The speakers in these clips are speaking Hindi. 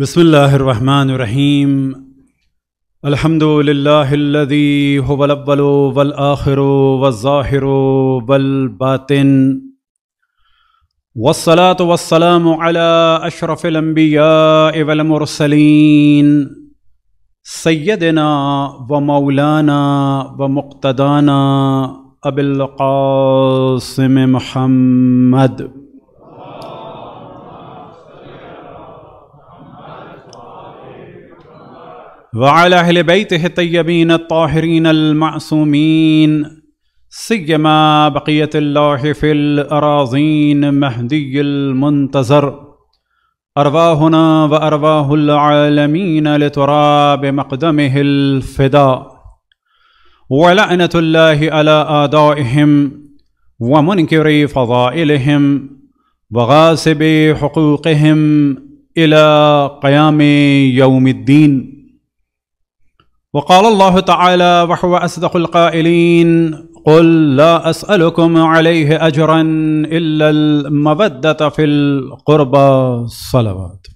बसमीम अलहमदिल्लादी वलबल वल आखिर वज़ाहिर वल बातिन तो वसलाम अशरफ़लम्बिया वलमरसलिन सैदना व मौलाना व मुक्तदाना अबिलकासम महमद وعلى اهل بيته الطيبين الطاهرين المعصومين سيما بقيه الله في الاراضين مهدي المنتظر ارواهنا وارواه العالمين لتراب مقدمه الفداء ولعنه الله على ادائهم ومنكر فضائلهم وغاسب حقوقهم الى قيام يوم الدين وقال الله تعالى وهو أصدق القائلين قل لا أسألكم عليه أجرا إلا المودة في القربى الصلوات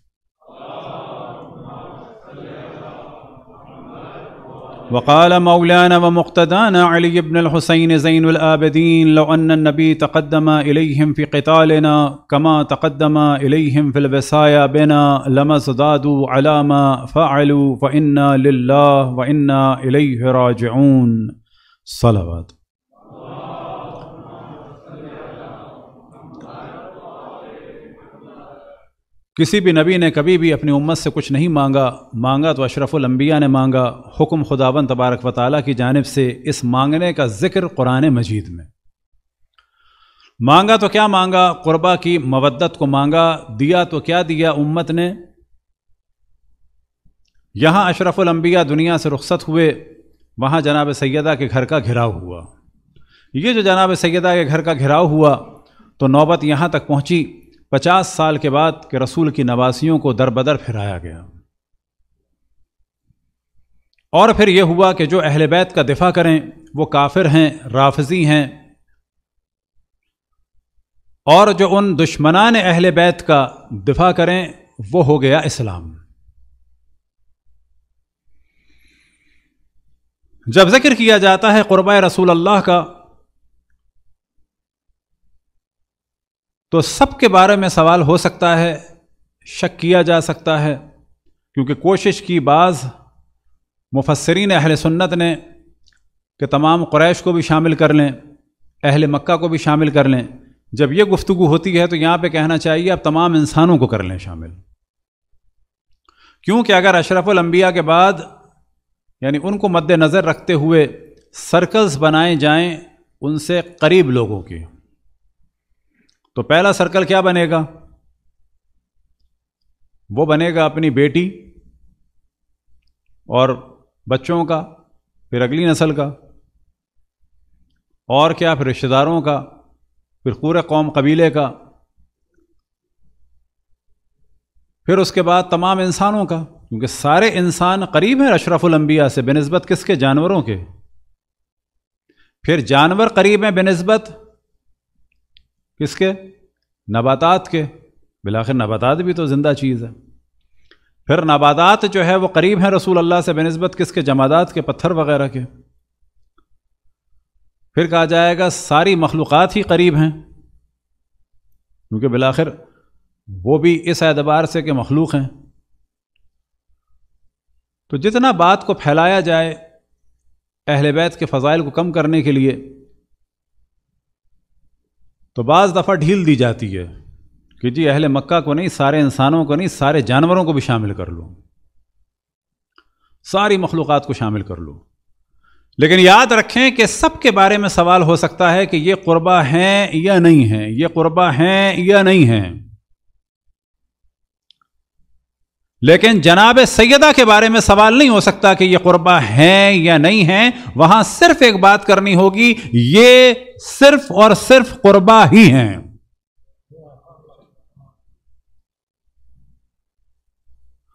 وقال مولانا ومقتدانا علي بن الحسين زين الآبدين لو أن النبي تقدم إليهم في قتالنا كما تقدم إليهم في الوصايا بنا لما ازدادوا على ما فعلوا فإنا لله وإنا إليه راجعون صلوات किसी भी नबी ने कभी भी अपनी उम्मत से कुछ नहीं मांगा मांगा तो अशरफुलम्बिया ने मांगा हुक्म खुदावन तबारक व ताली की जानब से इस मांगने का जिक्र कुरान मजीद में मांगा तो क्या मांगा कुर्बा की मवदत को मांगा दिया तो क्या दिया उम्मत ने यहाँ अशरफुलंबिया दुनिया से रुख्सत हुए वहाँ जनाब सैदा के घर का घिराव हुआ ये जो जनाब सैदा के घर का घिराव हुआ तो नौबत यहाँ तक पहुँची पचास साल के बाद के रसूल की नवासियों को दरबदर फिराया गया और फिर यह हुआ कि जो अहल बैत का दिफा करें वो काफिर हैं राफजी हैं और जो उन दुश्मनान अहल बैत का दिफा करें वो हो गया इस्लाम जब जिक्र किया जाता है क़ुरब रसूल अल्लाह का तो सब के बारे में सवाल हो सकता है शक किया जा सकता है क्योंकि कोशिश की बाज़ मुफसरीन अहल सुन्नत ने कि तमाम क्रैश को भी शामिल कर लें अहल मक्का को भी शामिल कर लें जब यह गुफ्तु होती है तो यहाँ पर कहना चाहिए अब तमाम इंसानों को कर लें शामिल क्योंकि अगर अशरफुलंबिया के बाद यानी उनको मद्दनज़र रखते हुए सर्कल्स बनाए जाएँ उनसे करीब लोगों की तो पहला सर्कल क्या बनेगा वो बनेगा अपनी बेटी और बच्चों का फिर अगली नस्ल का और क्या फिर रिश्तेदारों का फिर पूरे कौम कबीले का फिर उसके बाद तमाम इंसानों का क्योंकि सारे इंसान करीब हैं अशरफुलंबिया से बनस्बत किसके जानवरों के फिर जानवर करीब हैं बनस्बत किसके नबातात के बिलाखिर नबातात भी तो ज़िंदा चीज़ है फिर नबातात जो है वो करीब हैं रसूल अल्लाह से बनस्बत किसके जमादात के पत्थर वगैरह के फिर कहा जाएगा सारी मखलूक़ ही करीब हैं क्योंकि बिलाखिर वो भी इस एतबार से कि मखलूक हैं तो जितना बात को फैलाया जाए अहल बैत के फ़ाइल को कम करने के लिए तो बाज़ दफ़ा ढील दी जाती है कि जी अहले मक्का को नहीं सारे इंसानों को नहीं सारे जानवरों को भी शामिल कर लो सारी मखलूक़ को शामिल कर लो लेकिन याद रखें कि सब के बारे में सवाल हो सकता है कि ये कुर्बा हैं या नहीं हैं ये कुर्बा हैं या नहीं हैं लेकिन जनाब सैदा के बारे में सवाल नहीं हो सकता कि ये कुरबा हैं या नहीं है वहां सिर्फ एक बात करनी होगी ये सिर्फ और सिर्फ कुरबा ही हैं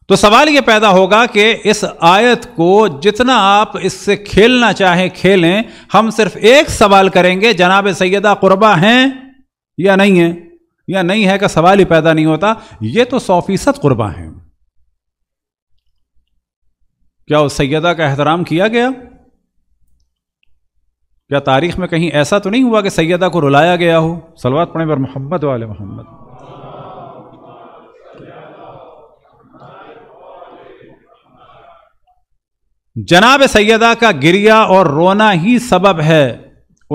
तो सवाल यह पैदा होगा कि इस आयत को जितना आप इससे खेलना चाहें खेलें हम सिर्फ एक सवाल करेंगे जनाब सैदा कुरबा हैं या नहीं है या नहीं है का सवाल ही पैदा नहीं होता ये तो सौ फीसद क़ुरबा है क्या उस सैदा का एहतराम किया गया क्या तारीख में कहीं ऐसा तो नहीं हुआ कि सैदा को रुलाया गया हो सलवा पढ़े पर मोहम्मद वाले मोहम्मद जनाब सैदा का गिरिया और रोना ही सबब है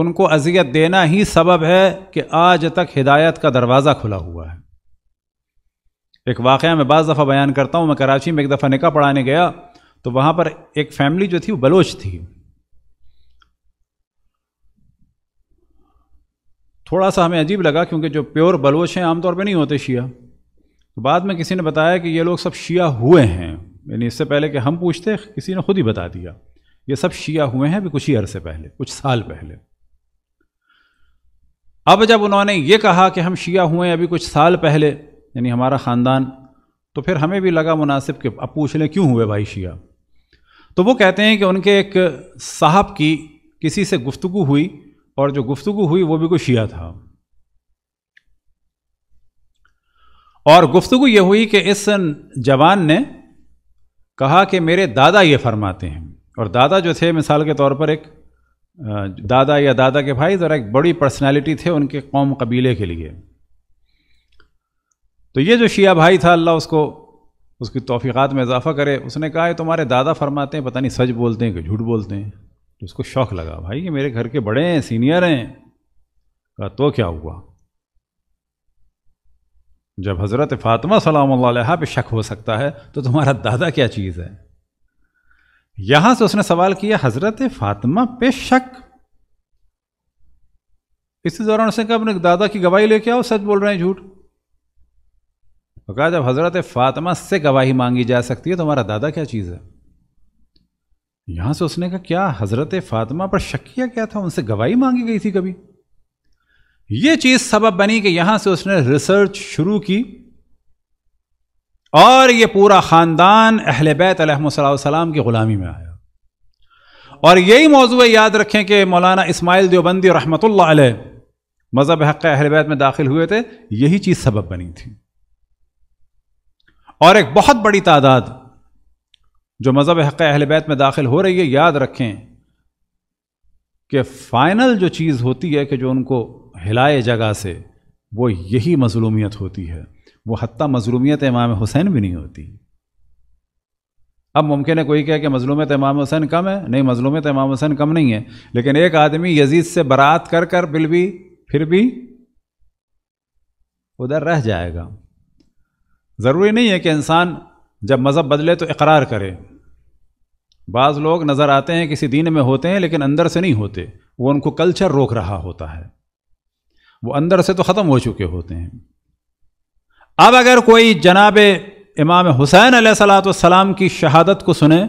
उनको अजियत देना ही सबब है कि आज तक हिदायत का दरवाज़ा खुला हुआ है एक वाक़ मैं बज़ दफ़ा बयान करता हूँ मैं कराची में एक दफ़ा निका पढ़ाने गया तो वहां पर एक फैमिली जो थी वो बलोच थी थोड़ा सा हमें अजीब लगा क्योंकि जो प्योर बलोच हैं आमतौर पे नहीं होते शिया तो बाद में किसी ने बताया कि ये लोग सब शिया हुए हैं यानी इससे पहले कि हम पूछते किसी ने खुद ही बता दिया ये सब शिया हुए हैं भी कुछ ही अरसे पहले कुछ साल पहले अब जब उन्होंने ये कहा कि हम शिया हुए हैं अभी कुछ साल पहले यानी हमारा ख़ानदान तो फिर हमें भी लगा मुनासिब कि अब पूछ लें क्यों हुए भाई शिया तो वो कहते हैं कि उनके एक साहब की किसी से गुफ्तगु हुई और जो गुफ्तगु हुई वो भी कोई शिया था और गुफ्तगु ये हुई कि इस जवान ने कहा कि मेरे दादा ये फरमाते हैं और दादा जो थे मिसाल के तौर पर एक दादा या दादा के भाई ज़रा एक बड़ी पर्सनालिटी थे उनके कौम कबीले के लिए तो ये जो शिया भाई था अल्लाह उसको उसकी तोफ़ीक़ात में इजाफ़ा करे उसने कहा तुम्हारे दादा फरमाते हैं पता नहीं सच बोलते हैं कि झूठ बोलते हैं तो उसको शौक़ लगा भाई ये मेरे घर के बड़े हैं सीनियर हैं कहा तो क्या हुआ जब हज़रत फ़ातिमा सलाम पे शक हो सकता है तो तुम्हारा दादा क्या चीज़ है यहाँ से उसने सवाल किया हज़रत फ़ातिमा पे शक इसी दौरान उसने कहा अपने दादा की गवाही लेके आओ सच बोल रहे हैं झूठ तो कहा जब हज़रत फ़ातिमा से गवाही मांगी जा सकती है तो हमारा दादा क्या चीज़ है यहाँ से उसने कहा क्या हज़रत फ़ातिमा पर शकिया क्या था उनसे गवाही मांगी गई थी कभी ये चीज़ सबब बनी कि यहाँ से उसने रिसर्च शुरू की और ये पूरा ख़ानदान अहल बैत सलाम की ग़ुलामी में आया और यही मौजू याद रखें कि मौलाना इसमाइल देवबंदी रहमत मज़हब हक़ अहल बैत में दाखिल हुए थे यही चीज़ सबब बनी थी और एक बहुत बड़ी तादाद जो मज़हब हक़ अहलबैत में दाखिल हो रही है याद रखें कि फ़ाइनल जो चीज़ होती है कि जो उनको हिलाए जगह से वो यही मजलूमियत होती है वो हती मजलूमियत इमाम हुसैन भी नहीं होती अब मुमकिन है कोई कहे कि मजलूमत इमाम हुसैन कम है नहीं मजलूमत इमाम हुसैन कम नहीं है लेकिन एक आदमी यजीद से बरात कर कर बिल भी फिर भी उधर रह जाएगा ज़रूरी नहीं है कि इंसान जब मज़हब बदले तो इकरार करे बाज़ लोग नज़र आते हैं किसी दीन में होते हैं लेकिन अंदर से नहीं होते वो उनको कल्चर रोक रहा होता है वो अंदर से तो ख़त्म हो चुके होते हैं अब अगर कोई जनाब इमाम हुसैन सलाम की शहादत को सुने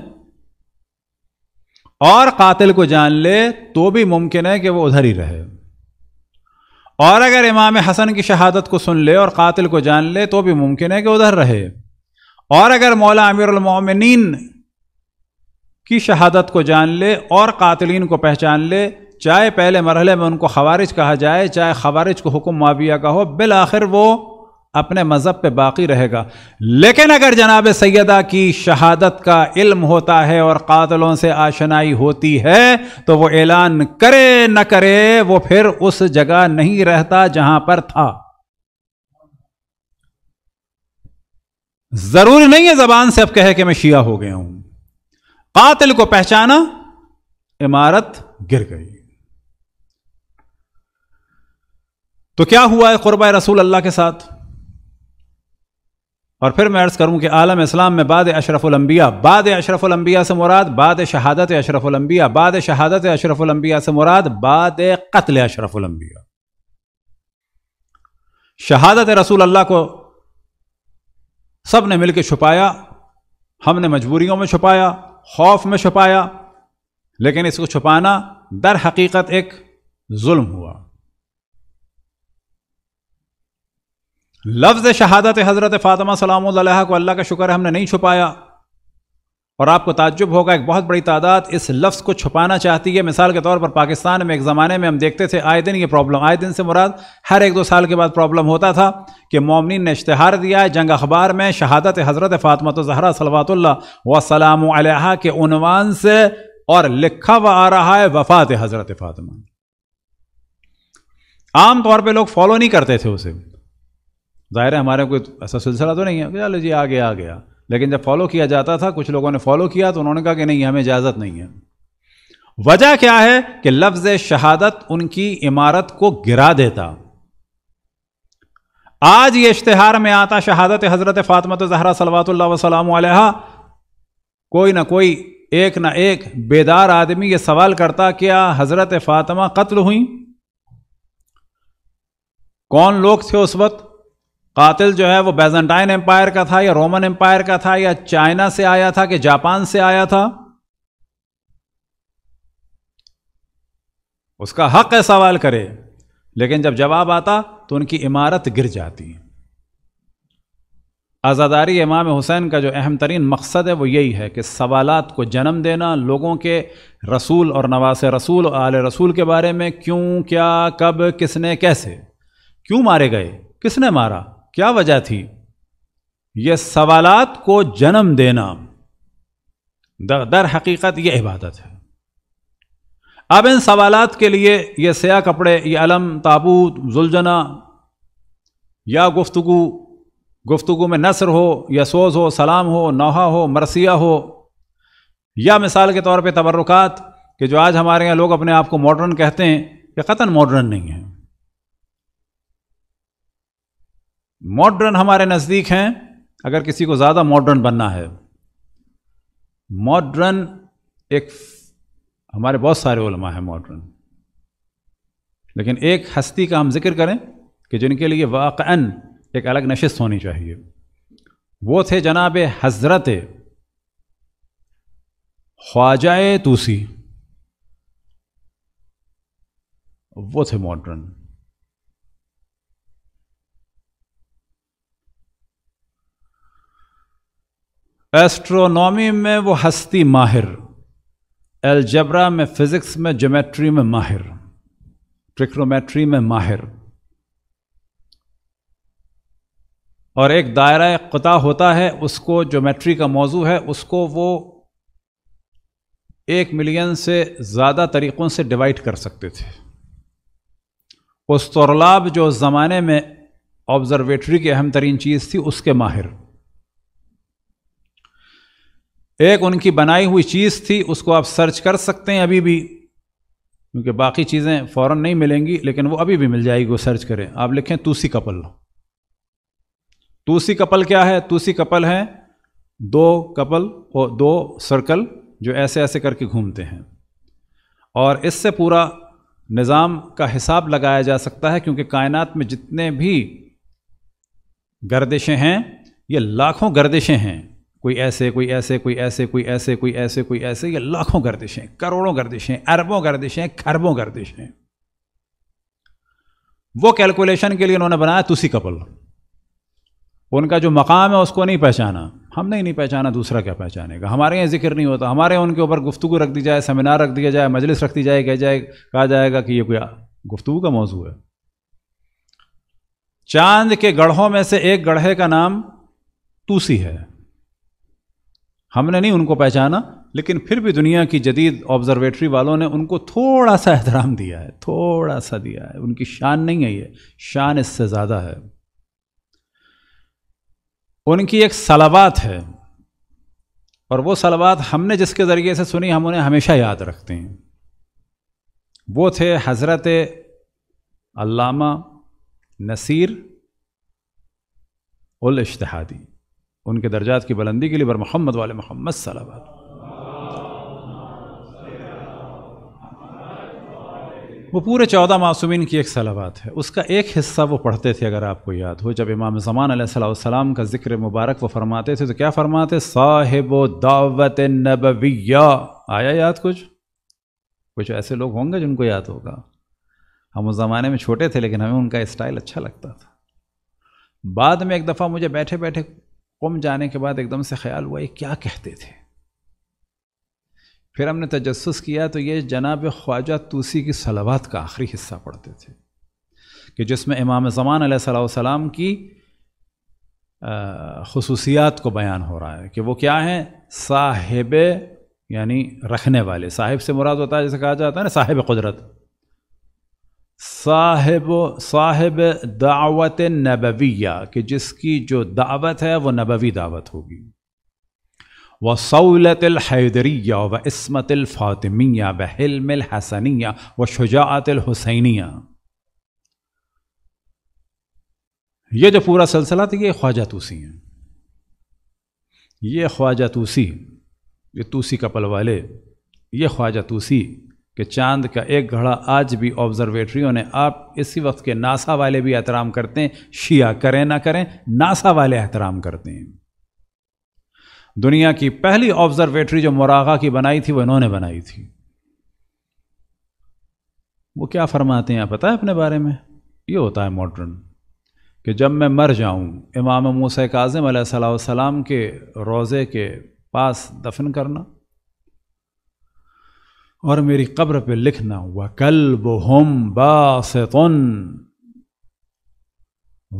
और कातिल को जान ले तो भी मुमकिन है कि वो उधर ही रहे और अगर इमाम हसन की शहादत को सुन ले और कातिल को जान ले तो भी मुमकिन है कि उधर रहे और अगर मौला अमीरमिन की शहादत को जान ले और कातिलीन को पहचान ले चाहे पहले मरहले में उनको खवारिज कहा जाए चाहे खवारिज को हुक्म माविया का हो बिल आखिर वो अपने मज़हब पे बाकी रहेगा लेकिन अगर जनाब सैदा की शहादत का इल्म होता है और कातलों से आशनाई होती है तो वो ऐलान करे न करे वो फिर उस जगह नहीं रहता जहां पर था जरूरी नहीं है जबान से अब कहे कि मैं शिया हो गया हूं कातिल को पहचाना इमारत गिर गई तो क्या हुआ है कुरबा रसूल अल्लाह के साथ और फिर मैं अर्ज़ करूँ कि आलम इस्लाम में बाद लम्बिया बाद अशरफुलम्बिया से मुराद बाद शहादत अशरफुलम्बिया बाद शहादत अशरफुलम्बिया से मुराद बाद कत्ल अशरफुलम्बिया शहादत रसूल अल्लाह को सब ने मिलकर छुपाया हमने मजबूरियों में छुपाया खौफ में छुपाया लेकिन इसको छुपाना दर हकीकत एक जुल्म हुआ लफ्ज़ शहादत हज़रत फातमा सलाम को अल्लाह का शुक्र हमने नहीं छुपाया और आपको ताज्जुब होगा एक बहुत बड़ी तादाद इस लफ्ज़ को छुपाना चाहती है मिसाल के तौर पर पाकिस्तान में एक ज़माने में हम देखते थे आए दिन ये प्रॉब्लम आए दिन से मुराद हर एक दो साल के बाद प्रॉब्लम होता था कि मोमिन ने इश्तहार दिया है जंग अखबार में शहादत हज़रत फ़ातमत तो जहरा सलवातुल्ला वसलाम के उनवान से और लिखा हुआ आ रहा है वफ़ात हज़रत फातमा आम तौर पर लोग फॉलो नहीं करते थे उसे ज़ाहिर है हमारे कोई ऐसा सिलसिला तो नहीं है चलो जी आ गया आ गया लेकिन जब फॉलो किया जाता था कुछ लोगों ने फॉलो किया तो उन्होंने कहा कि नहीं हमें इजाज़त नहीं है वजह क्या है कि लफ्ज़ शहादत उनकी इमारत को गिरा देता आज ये इश्तहार में आता शहादत हज़रत फ़ातमत जहरा सलवातुल्ला वसलाम कोई ना कोई एक ना एक बेदार आदमी ये सवाल करता क्या हज़रत फातमा कत्ल हुई कौन लोग थे उस वक्त कातिल जो है वो बेजेंटाइन एम्पायर का था या रोमन एम्पायर का था या चाइना से आया था कि जापान से आया था उसका हक है सवाल करे लेकिन जब जवाब आता तो उनकी इमारत गिर जाती आज़ादारी इमाम हुसैन का जो अहम तरीन मकसद है वो यही है कि सवालात को जन्म देना लोगों के रसूल और नवास रसूल और आल रसूल के बारे में क्यों क्या कब किसने कैसे क्यों मारे गए किसने मारा क्या वजह थी यह सवालात को जन्म देना दर हकीकत यह इबादत है अब इन सवालात के लिए यह सया कपड़े ये अलम ताबूत जुलझना या गुफ्तगु गुफ्तगु में नसर हो या सोज हो सलाम हो नौहा हो मरसिया हो या मिसाल के तौर पे तबरुकात कि जो आज हमारे यहाँ लोग अपने आप को मॉडर्न कहते हैं ये कतन मॉडर्न नहीं है मॉडर्न हमारे नज़दीक हैं अगर किसी को ज़्यादा मॉडर्न बनना है मॉडर्न एक हमारे बहुत सारे उलमा हैं मॉडर्न लेकिन एक हस्ती का हम जिक्र करें कि जिनके लिए वाक एक अलग नशस्त होनी चाहिए वो थे जनाब हज़रत ख्वाजा तूसी वो थे मॉडर्न एस्ट्रोनॉमी में वो हस्ती माहिर एलजबरा में फिज़िक्स में जोमेट्री में माहिर ट्रिक्रोमेट्री में माहिर और एक दायरा कुता होता है उसको जोमेट्री का मौजू है उसको वो एक मिलियन से ज़्यादा तरीक़ों से डिवाइड कर सकते थे उस तौरलाब जो ज़माने में ऑब्ज़रवेटरी की अहम तरीन चीज़ थी उसके माहिर एक उनकी बनाई हुई चीज़ थी उसको आप सर्च कर सकते हैं अभी भी क्योंकि बाकी चीज़ें फ़ौर नहीं मिलेंगी लेकिन वो अभी भी मिल जाएगी वो सर्च करें आप लिखें तूसी कपल तूसी कपल क्या है तूसी कपल है दो कपल और दो सर्कल जो ऐसे ऐसे करके घूमते हैं और इससे पूरा निज़ाम का हिसाब लगाया जा सकता है क्योंकि कायनात में जितने भी गर्दिशें हैं ये लाखों गर्दिशें हैं कोई ऐसे कोई ऐसे कोई ऐसे कोई ऐसे कोई ऐसे कोई ऐसे ये लाखों गर्दिशें करोड़ों गर्दिशें अरबों गर्दिशें खरबों गर्दिशें वो कैलकुलेशन के लिए उन्होंने बनाया तुसी कपल उनका जो मकाम है उसको नहीं पहचाना हमने ही नहीं पहचाना दूसरा क्या पहचानेगा हमारे यहाँ जिक्र नहीं होता हमारे यहाँ उनके ऊपर गुफ्तु रख दी जाए सेमिनार रख दिया जाए मजलिस रख दी जाए कह जाए कहा जाएगा कि ये कोई गुफ्तु का मौजू है चांद के गढ़ों में से एक गढ़े का नाम तूसी है हमने नहीं उनको पहचाना लेकिन फिर भी दुनिया की जदीद ऑब्जर्वेटरी वालों ने उनको थोड़ा सा एहतराम दिया है थोड़ा सा दिया है उनकी शान नहीं है ये शान इससे ज़्यादा है उनकी एक सलावात है और वो सलावात हमने जिसके ज़रिए से सुनी हम उन्हें हमेशा याद रखते हैं वो थे हज़रत अल्लामा नसीर उल इश्तहादी उनके दर्जात की बुलंदी के लिए बर मोहम्मद वाले मोहम्मद सलाबाद वो पूरे चौदह मासूमिन की एक सलाबात है उसका एक हिस्सा वो पढ़ते थे अगर आपको याद हो जब इमाम जमान सलाम का ज़िक्र मुबारक वो फरमाते थे तो क्या फरमाते साहेब दावत नबविया आया याद कुछ कुछ ऐसे लोग होंगे जिनको याद होगा हम उस ज़माने में छोटे थे लेकिन हमें उनका स्टाइल अच्छा लगता था बाद में एक दफ़ा मुझे बैठे बैठे कुम जाने के बाद एकदम से ख्याल हुआ ये क्या कहते थे फिर हमने तजस्स किया तो ये जनाब ख्वाजा तूसी की सलावत का आखिरी हिस्सा पढ़ते थे कि जिसमें इमाम ज़मान सलाम की खसूसियात को बयान हो रहा है कि वो क्या है साहिब यानी रखने वाले साहिब से मुराद होता है जैसे कहा जाता है ना साहिब कुदरत साहिब साहिब दावत नबविया कि जिसकी जो दावत है वो नबवी दावत होगी व हैदरिया व फ़ातिमिया व हसनिया व हुसैनिया ये जो पूरा सिलसिला था ये ख्वाजा तूसी हैं ये ख्वाजा तूसी ये तूसी कपल वाले ये ख्वाजा तूसी कि चांद का एक घड़ा आज भी ऑब्जर्वेटरियों ने आप इसी वक्त के नासा वाले भी एहतराम करते हैं शिया करें ना करें नासा वाले एहतराम करते हैं दुनिया की पहली ऑब्जर्वेटरी जो मोरागा की बनाई थी वो इन्होंने बनाई थी वो क्या फरमाते हैं पता है अपने बारे में ये होता है मॉडर्न कि जब मैं मर जाऊं इमाम मूसा काजम सलाम के रोज़े के पास दफन करना और मेरी कब्र पे लिखना हुआ कल्ब हम बासतन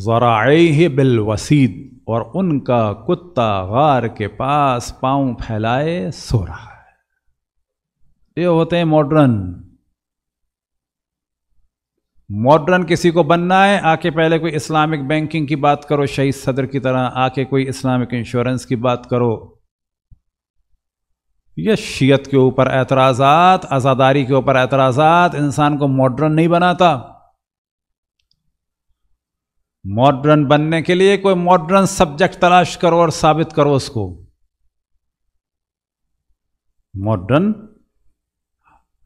ज़राए वसीद और उनका कुत्ता गार के पास पांव फैलाए सो रहा है ये होते हैं मॉडर्न मॉडर्न किसी को बनना है आके पहले कोई इस्लामिक बैंकिंग की बात करो शहीद सदर की तरह आके कोई इस्लामिक इंश्योरेंस की बात करो ये शीयत के ऊपर एतराज़ात आज़ादारी के ऊपर एतराज़ात इंसान को मॉडर्न नहीं बनाता मॉडर्न बनने के लिए कोई मॉडर्न सब्जेक्ट तलाश करो और साबित करो उसको मॉडर्न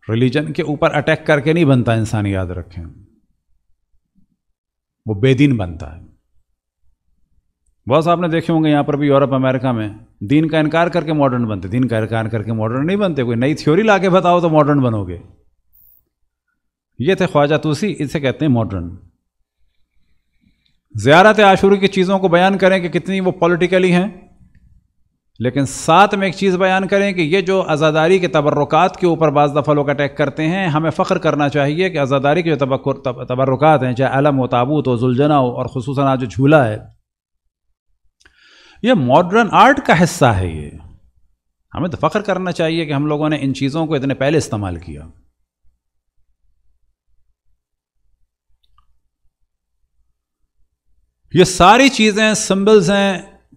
रिलीजन के ऊपर अटैक करके नहीं बनता इंसान याद रखें वो बेदीन बनता है बहुत आपने देखे होंगे यहां पर भी यूरोप अमेरिका में दीन का इनकार करके मॉडर्न बनते दीन का इनकार करके मॉडर्न नहीं बनते कोई नई थ्योरी ला के बताओ तो मॉडर्न बनोगे ये थे ख्वाजा तूसी इसे कहते हैं मॉडर्न ज़्यारत आशूर की चीज़ों को बयान करें कि कितनी वो पॉलिटिकली हैं लेकिन साथ में एक चीज़ बयान करें कि ये जो आज़ादारी के तबरक़ात के ऊपर बाज़ दफ़ा लोग अटैक करते हैं हमें फ़ख्र करना चाहिए कि आज़ादारी के जो तबरक़ात हैं चाहे अलम हो ताबूत हो जुलझना हो और खसूस जो झूला है ये मॉडर्न आर्ट का हिस्सा है ये हमें तो फ़ख्र करना चाहिए कि हम लोगों ने इन चीज़ों को इतने पहले इस्तेमाल किया ये सारी चीज़ें सिंबल्स हैं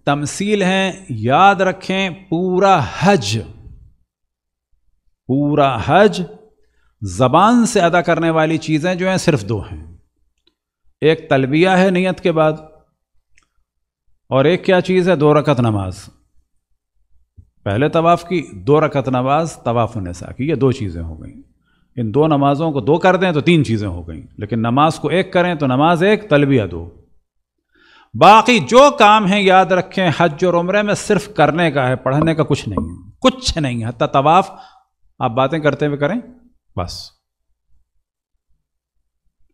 तमसील हैं याद रखें पूरा हज पूरा हज ज़बान से अदा करने वाली चीज़ें जो हैं सिर्फ दो हैं एक तलबिया है नियत के बाद और एक क्या चीज़ है दो रकत नमाज पहले तवाफ़ की दो रकत नमाज तवाफ़ सा की ये दो चीज़ें हो गई इन दो नमाज़ों को दो कर दें तो तीन चीज़ें हो गई लेकिन नमाज को एक करें तो नमाज एक तलबिया दो बाकी जो काम है याद रखें हज और उम्र में सिर्फ करने का है पढ़ने का कुछ नहीं है कुछ नहीं है हती तवाफ़ आप बातें करते हुए करें बस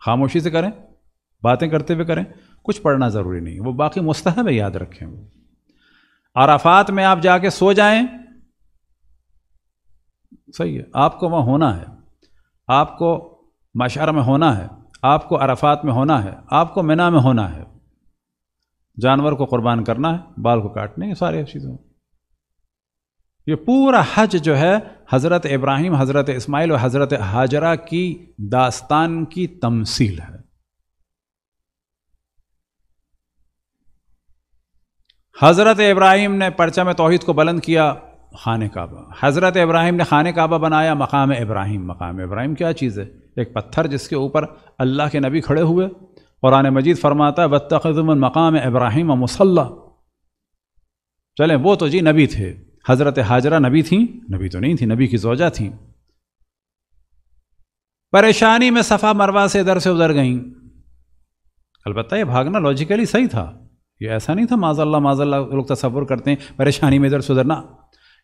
खामोशी से करें बातें करते हुए करें कुछ पढ़ना ज़रूरी नहीं वो बाकी मुस्तहब है याद रखें वो आराफात में आप जाके सो जाएं सही है आपको वहाँ होना है आपको मशार में होना है आपको अराफात में होना है आपको मिना में होना है जानवर को कुर्बान करना है बाल को काटने ये सारे चीज़ों ये पूरा हज जो है हज़रत इब्राहिम हज़रत इस्माइल और हज़रत हाजरा की दास्तान की तमसील है हज़रत इब्राहिम ने परचम तोहद को बुलंद किया खान काबा हज़रत इब्राहिम ने खान काबा बनाया मकाम इब्राहिम मकाम इब्राहिम क्या चीज़ है एक पत्थर जिसके ऊपर अल्लाह के नबी खड़े हुए कुरान मजीद फरमाता है बदतमन मकाम इब्राहिम मसल्ला चले वो तो जी नबी थे हज़रत हाजरा नबी थी नबी तो नहीं थी नबी की सोजा थी परेशानी में सफ़ा मरवा से इधर से उधर गईं अलबत्त ये भागना लॉजिकली सही था ये ऐसा नहीं था माजल्ला माजल्ला लोग तस्वुर करते हैं परेशानी में इधर सुधरना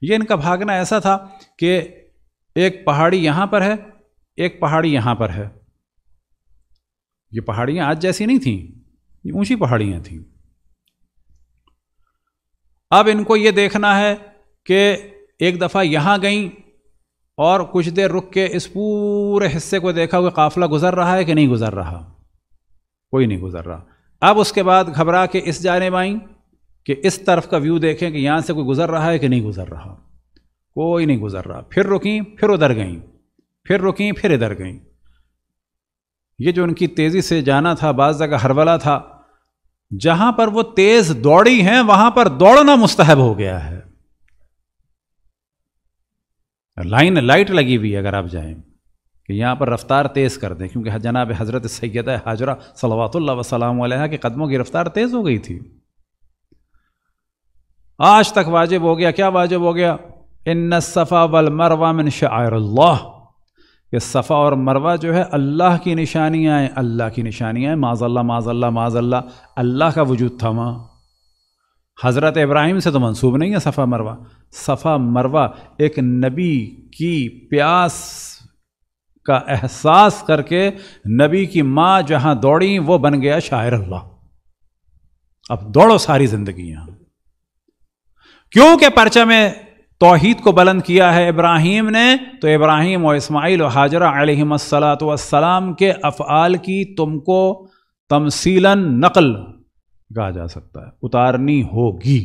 ये इनका भागना ऐसा था कि एक पहाड़ी यहाँ पर है एक पहाड़ी यहाँ पर है ये पहाड़ियाँ आज जैसी नहीं थीं ये ऊंची पहाड़ियाँ थीं अब इनको ये देखना है कि एक दफ़ा यहाँ गई और कुछ देर रुक के इस पूरे हिस्से को देखा हुआ काफ़िला गुजर रहा है कि नहीं गुजर रहा कोई नहीं गुजर रहा अब उसके बाद घबरा के इस जाने में आई कि इस तरफ का व्यू देखें कि यहाँ से कोई गुजर रहा है कि नहीं गुजर रहा कोई नहीं गुजर रहा फिर रुकी फिर उधर गई फिर रुकी फिर इधर गई ये जो उनकी तेज़ी से जाना था बाज जगह हरवला था जहाँ पर वो तेज़ दौड़ी हैं वहाँ पर दौड़ना मुस्तहब हो गया है लाइन लाइट लगी हुई है अगर आप जाएं कि यहाँ पर रफ़्तार तेज़ कर दें क्योंकि जनाब हज़रत सैद हाजरा सलावतुल्ला वसलम के कदमों की रफ़्तार तेज़ हो गई थी आज तक वाजिब हो गया क्या वाजिब हो गया इन सफ़ा वल मरवा मिन सफ़ा और मरवा जो है अल्लाह की निशानियाँ हैं अल्लाह की निशानियाँ हैं माजल्ला माजल्ला माजल्ला अल्लाह का वजूद था वहाँ हज़रत इब्राहिम से तो मंसूब नहीं है सफ़ा मरवा सफ़ा मरवा एक नबी की प्यास का एहसास करके नबी की माँ जहाँ दौड़ी वो बन गया शायर अल्लाह अब दौड़ो सारी जिंदगी यहां क्योंकि पर्चा में तोहहीद को बुलंद किया है इब्राहिम ने तो इब्राहिम और इस्माइल और हाजरा अलहमसलाम के अफ़ाल की तुमको तमसीलन नकल कहा जा सकता है उतारनी होगी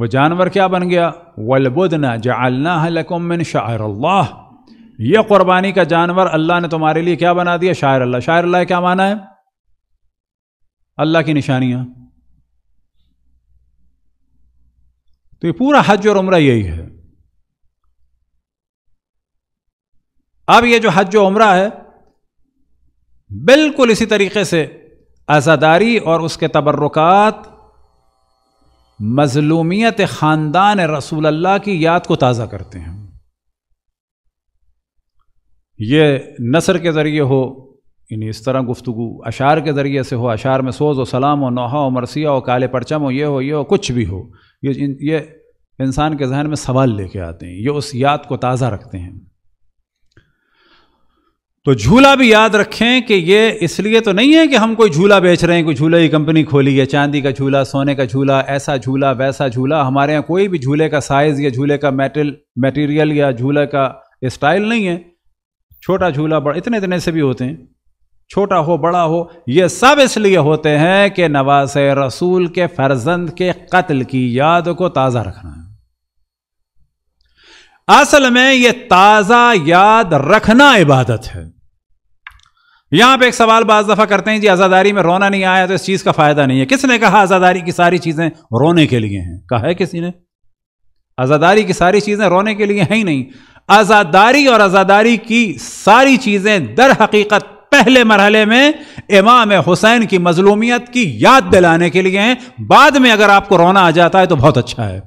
वह जानवर क्या बन गया वलबुदना जालना शायर अल्लाह यह कुर्बानी का जानवर अल्लाह ने तुम्हारे लिए क्या बना दिया शायर अल्लाह शायर अल्लाह क्या माना है अल्लाह की निशानियां तो ये पूरा हज और उम्र यही है अब ये जो हज और उम्र है बिल्कुल इसी तरीके से आज़ादारी और उसके तबर्रुकात मजलूमियत ख़ानदान रसूल अल्लाह की याद को ताज़ा करते हैं ये नसर के ज़रिए हो यानी इस तरह गुफ्तु अशार के ज़रिए से हो अशार में सोज़ व सलाम हो नोहा हो मरसिया हो काले परचम हो ये हो ये हो कुछ भी हो ये ये इंसान के जहन में सवाल लेके आते हैं ये उस याद को ताज़ा रखते हैं तो झूला भी याद रखें कि ये इसलिए तो नहीं है कि हम कोई झूला बेच रहे हैं कोई झूले की कंपनी खोली है चांदी का झूला सोने का झूला ऐसा झूला वैसा झूला हमारे यहाँ कोई भी झूले का साइज़ या झूले का मेटल मटेरियल या झूले का स्टाइल नहीं है छोटा झूला बड़ा इतने इतने से भी होते हैं छोटा हो बड़ा हो ये सब इसलिए होते हैं कि नवाज रसूल के फर्जंद के कत्ल की याद को ताज़ा रखना है असल में यह ताजा याद रखना इबादत है यहां पे एक सवाल बाज दफा करते हैं जी आजादारी में रोना नहीं आया तो इस चीज का फायदा नहीं है किसने कहा आजादारी की सारी चीजें रोने के लिए हैं कहा है किसी ने आजादारी की सारी चीजें रोने के लिए है ही नहीं आजादारी और आजादारी की सारी चीजें दर हकीकत पहले मरहले में इमाम हुसैन की मजलूमियत की याद दिलाने के लिए हैं बाद में अगर आपको रोना आ जाता है तो बहुत अच्छा है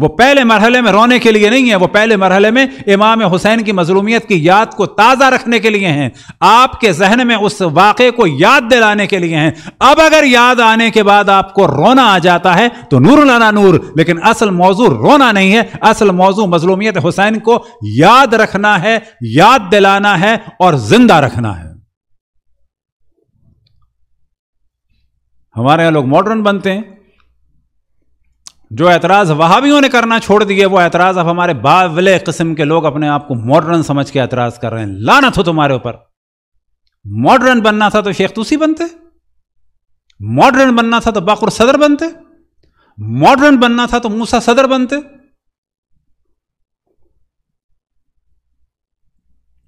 वो पहले मरहले में रोने के लिए नहीं है वो पहले मरहले में इमाम हुसैन की मजलूमियत की याद को ताज़ा रखने के लिए हैं आपके जहन में उस वाक़े को याद दिलाने के लिए हैं अब अगर याद आने के बाद आपको रोना आ जाता है तो नूर लाना नूर लेकिन असल मौजू रोना नहीं है असल मौजू मजलूमियत हुसैन को याद रखना है याद दिलाना है और जिंदा रखना है हमारे यहां लोग मॉडर्न बनते हैं जो एतराज़ वहावियों ने करना छोड़ दिए वो एतराज़ अब हमारे बावले किस्म के लोग अपने आप को मॉडर्न समझ के एतराज़ कर रहे हैं लानत हो तुम्हारे ऊपर मॉडर्न बनना था तो शेख तूसी बनते मॉडर्न बनना था तो बाकुर सदर बनते मॉडर्न बनना था तो मूसा सदर बनते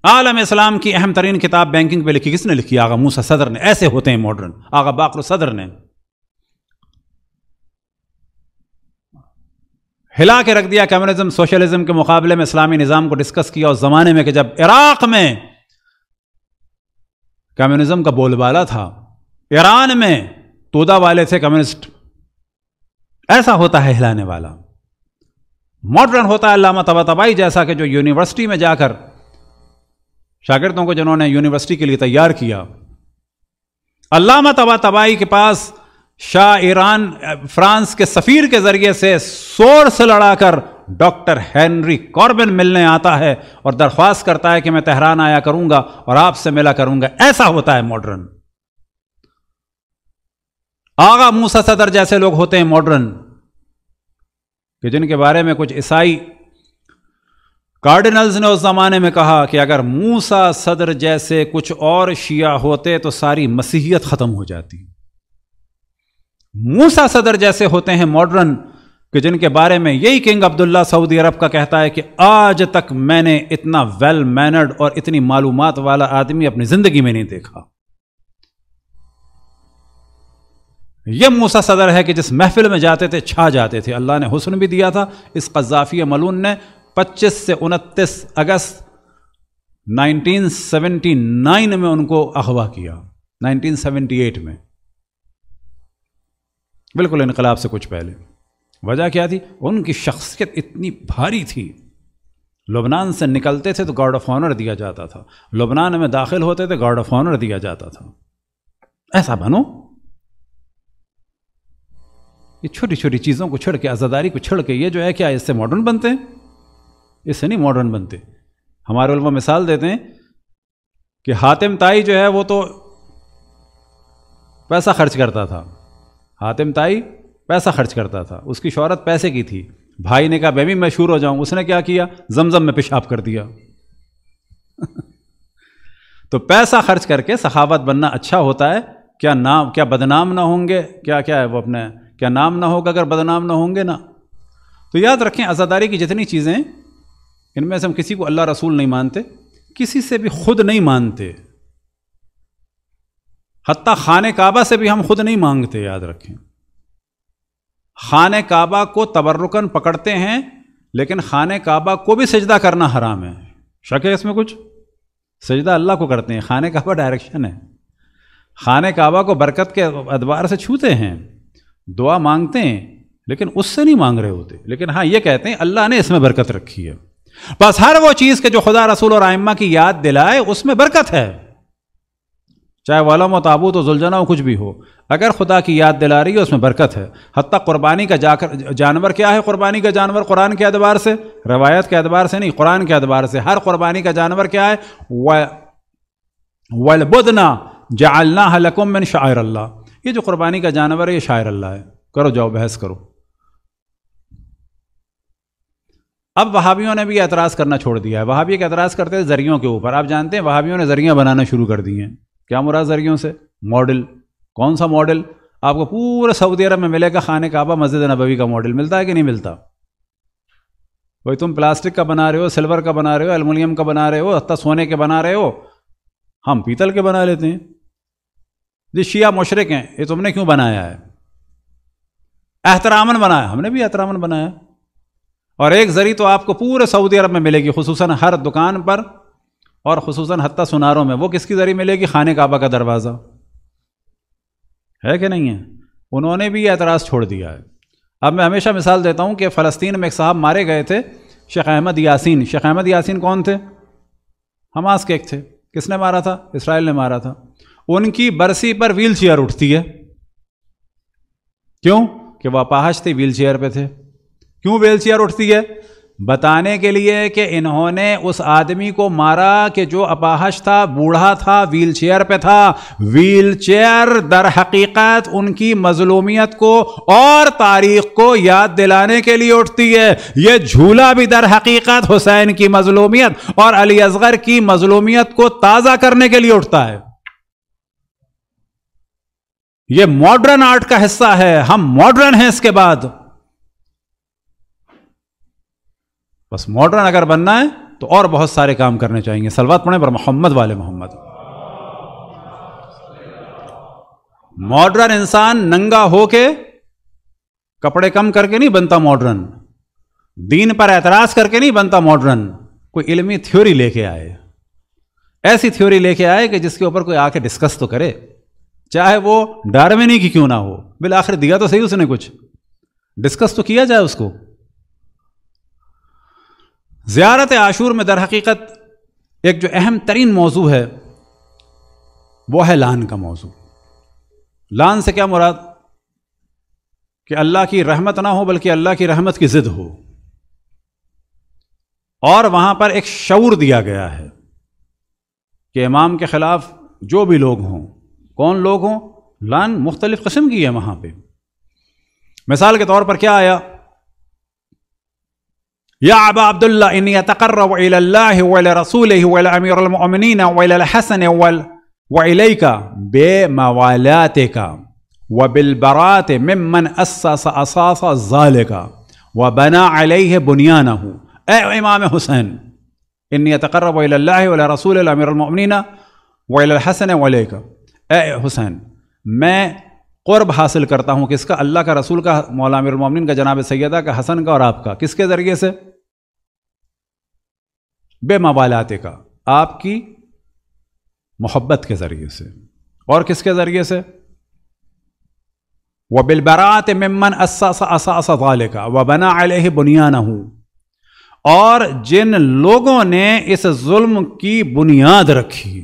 आलम इस्लाम की अहम तरीन किताब बैंकिंग पे लिखी किसने लिखी आगा मूसा सदर ने ऐसे होते हैं मॉडर्न आगा बाकर सदर ने हिला के रख दिया कम्युनिज्म सोशलिज्म के मुकाबले में इस्लामी निज़ाम को डिस्कस किया उस ज़माने में कि जब इराक़ में कम्युनिज़्म का बोलबाला था ईरान में तोदा वाले थे कम्युनिस्ट ऐसा होता है हिलाने वाला मॉडर्न होता है अलामा तबा तबाई जैसा कि जो यूनिवर्सिटी में जाकर शागिदों को जिन्होंने यूनिवर्सिटी के लिए तैयार किया अलामा तबा तबाई के पास शाह ईरान फ्रांस के सफ़ीर के ज़रिए से शोर से लड़ाकर डॉक्टर हेनरी कॉर्बिन मिलने आता है और दरख्वास्त करता है कि मैं तेहरान आया करूंगा और आपसे मिला करूंगा ऐसा होता है मॉडर्न आगा मूसा सदर जैसे लोग होते हैं मॉडर्न कि जिनके बारे में कुछ ईसाई कार्डिनल्स ने उस ज़माने में कहा कि अगर मूसा सदर जैसे कुछ और शिया होते तो सारी मसीहियत ख़त्म हो जाती मूसा सदर जैसे होते हैं मॉडर्न कि जिनके बारे में यही किंग अब्दुल्ला सऊदी अरब का कहता है कि आज तक मैंने इतना वेल मैनर्ड और इतनी मालूम वाला आदमी अपनी जिंदगी में नहीं देखा यह मूसा सदर है कि जिस महफिल में जाते थे छा जाते थे अल्लाह ने हुसन भी दिया था इस कज़ाफी मलून ने 25 से 29 अगस्त 1979 में उनको अगवा किया 1978 में बिल्कुल इनकलाब से कुछ पहले वजह क्या थी उनकी शख्सियत इतनी भारी थी लुबनान से निकलते थे तो गार्ड ऑफ ऑनर दिया जाता था लुबनान में दाखिल होते थे गार्ड ऑफ ऑनर दिया जाता था ऐसा बनो ये छोटी छोटी चीज़ों को छिड़ के आज़ादारी को छिड़ के ये जो है क्या इससे मॉडर्न बनते हैं इससे नहीं मॉडर्न बनते हमारे उलमा मिसाल देते हैं कि हातिम ताई जो है वो तो पैसा खर्च करता था हातिम ताई पैसा खर्च करता था उसकी शहरत पैसे की थी भाई ने कहा मैं भी मशहूर हो जाऊं उसने क्या किया जमजम में पेशाब कर दिया तो पैसा खर्च करके सखावत बनना अच्छा होता है क्या नाम क्या बदनाम ना होंगे क्या क्या है वो अपने क्या नाम ना होगा अगर बदनाम ना होंगे ना तो याद रखें आज़ादारी की जितनी चीज़ें इनमें से हम किसी को अल्लाह रसूल नहीं मानते किसी से भी खुद नहीं मानते हती खान काबा से भी हम खुद नहीं मांगते याद रखें खान काबा को तबर्रुकन पकड़ते हैं लेकिन खान काबा को भी सजदा करना हराम है शक है इसमें कुछ सजदा अल्लाह को करते हैं खान काबा डायरेक्शन है खान काबा को बरकत के अदबार से छूते हैं दुआ मांगते हैं लेकिन उससे नहीं मांग रहे होते लेकिन हाँ ये कहते हैं अल्लाह ने इसमें बरकत रखी है बस हर वो चीज़ के जो खुदा रसूल और आइम्मा की याद दिलाए उसमें बरकत है चाहे वाला मताबूत तो जुलझना हो कुछ भी हो अगर खुदा की याद दिला रही है उसमें बरकत है हती क़ुरबानी का जाकर जानवर क्या है क़ुरबानी का जानवर कुरान के अतबार से रवायत के अतबार से नहीं कुरान के अतबार से हर क़ुरबानी का जानवर क्या है वलबुदना जालना हलकुम मिन शायर अल्लाह ये जो क़ुरबानी का जानवर है ये शायर अल्लाह है करो जाओ बहस करो अब वहावियों ने भी एतराज़ करना छोड़ दिया है वहावी एक एतराज़ करते हैं जरियों के ऊपर आप जानते हैं वहावियों ने जरियाँ बनाना शुरू कर दी हैं क्या मुराद जरगियों से मॉडल कौन सा मॉडल आपको पूरे सऊदी अरब में मिलेगा खाने काबा मस्जिद नबवी का मॉडल मिलता है कि नहीं मिलता भाई तुम प्लास्टिक का बना रहे हो सिल्वर का बना रहे हो एलमिनियम का बना रहे हो हत्या सोने के बना रहे हो हम पीतल के बना लेते हैं जी शिया मशरक हैं ये तुमने क्यों बनाया है एहतरामन बनाया हमने भी एहतरामन बनाया और एक जरी तो आपको पूरे सऊदी अरब में मिलेगी खसूस हर दुकान पर और खसूस हती सुनारों में वो किसके ज़रिए मिलेगी खाने काबा का दरवाज़ा है कि नहीं है उन्होंने भी एतराज़ छोड़ दिया है अब मैं हमेशा मिसाल देता हूँ कि फ़लस्तीन में एक साहब मारे गए थे शेख अहमद यासीन शेख अहमद यासिन कौन थे हमास के एक थे किसने मारा था इसराइल ने मारा था उनकी बरसी पर व्हील चेयर उठती है क्यों कि वह अपाहज थे व्हील चेयर पर थे क्यों व्हील चेयर उठती है बताने के लिए कि इन्होंने उस आदमी को मारा कि जो अपाहश था बूढ़ा था व्हील चेयर पर था व्हील चेयर दर हकीकत उनकी मजलूमियत को और तारीख को याद दिलाने के लिए उठती है यह झूला भी दर हकीकत हुसैन की मजलूमियत और अली असगर की मजलूमियत को ताज़ा करने के लिए उठता है यह मॉडर्न आर्ट का हिस्सा है हम मॉडर्न हैं इसके बाद बस मॉडर्न अगर बनना है तो और बहुत सारे काम करने चाहिए सलवात पढ़े पर मोहम्मद वाले मोहम्मद मॉडर्न इंसान नंगा होके कपड़े कम करके नहीं बनता मॉडर्न दीन पर एतराज करके नहीं बनता मॉडर्न कोई इलमी थ्योरी लेके आए ऐसी थ्योरी लेके आए कि जिसके ऊपर कोई आके डिस्कस तो करे चाहे वो नहीं की क्यों ना हो बिल आखिर दिया तो सही उसने कुछ डिस्कस तो किया जाए उसको ज़्यारत आशूर में दर हकीकत एक जो अहम तरीन मौजू है वो है लान का मौजू लान से क्या मुराद कि अल्लाह की रहमत ना हो बल्कि अल्लाह की रहमत की ज़िद हो और वहाँ पर एक शऊर दिया गया है कि इमाम के ख़िलाफ़ जो भी लोग हों कौन लोग हों लान मुख्तलिफ़ कस्म की है वहाँ पर मिसाल के तौर पर क्या आया يا أبا عبد الله إني أتقرب إلى الله ولرسوله ولأمير المؤمنين وإلى الحسن وال... وإليك بموالاتك وبالبراءة ممن أسس أساس ذلك وبنى عليه بنيانه أي إمام حسين إني أتقرب إلى الله ولرسوله أمير المؤمنين وإلى الحسن وإليك أي حسين ما قرب حاصل کرتا ہوں کس کا اللہ کا رسول کا مولا امیر المومنین کا جناب سیدہ کا حسن کا اور آپ کا کس کے ذریعے سے बेमवालाते का आपकी मोहब्बत के ज़रिए से और किसके ज़रिए से वह बिलबरात ममन असाले का व बना अलह बुनियाना हूं और जिन लोगों ने इस जुल्म की बुनियाद रखी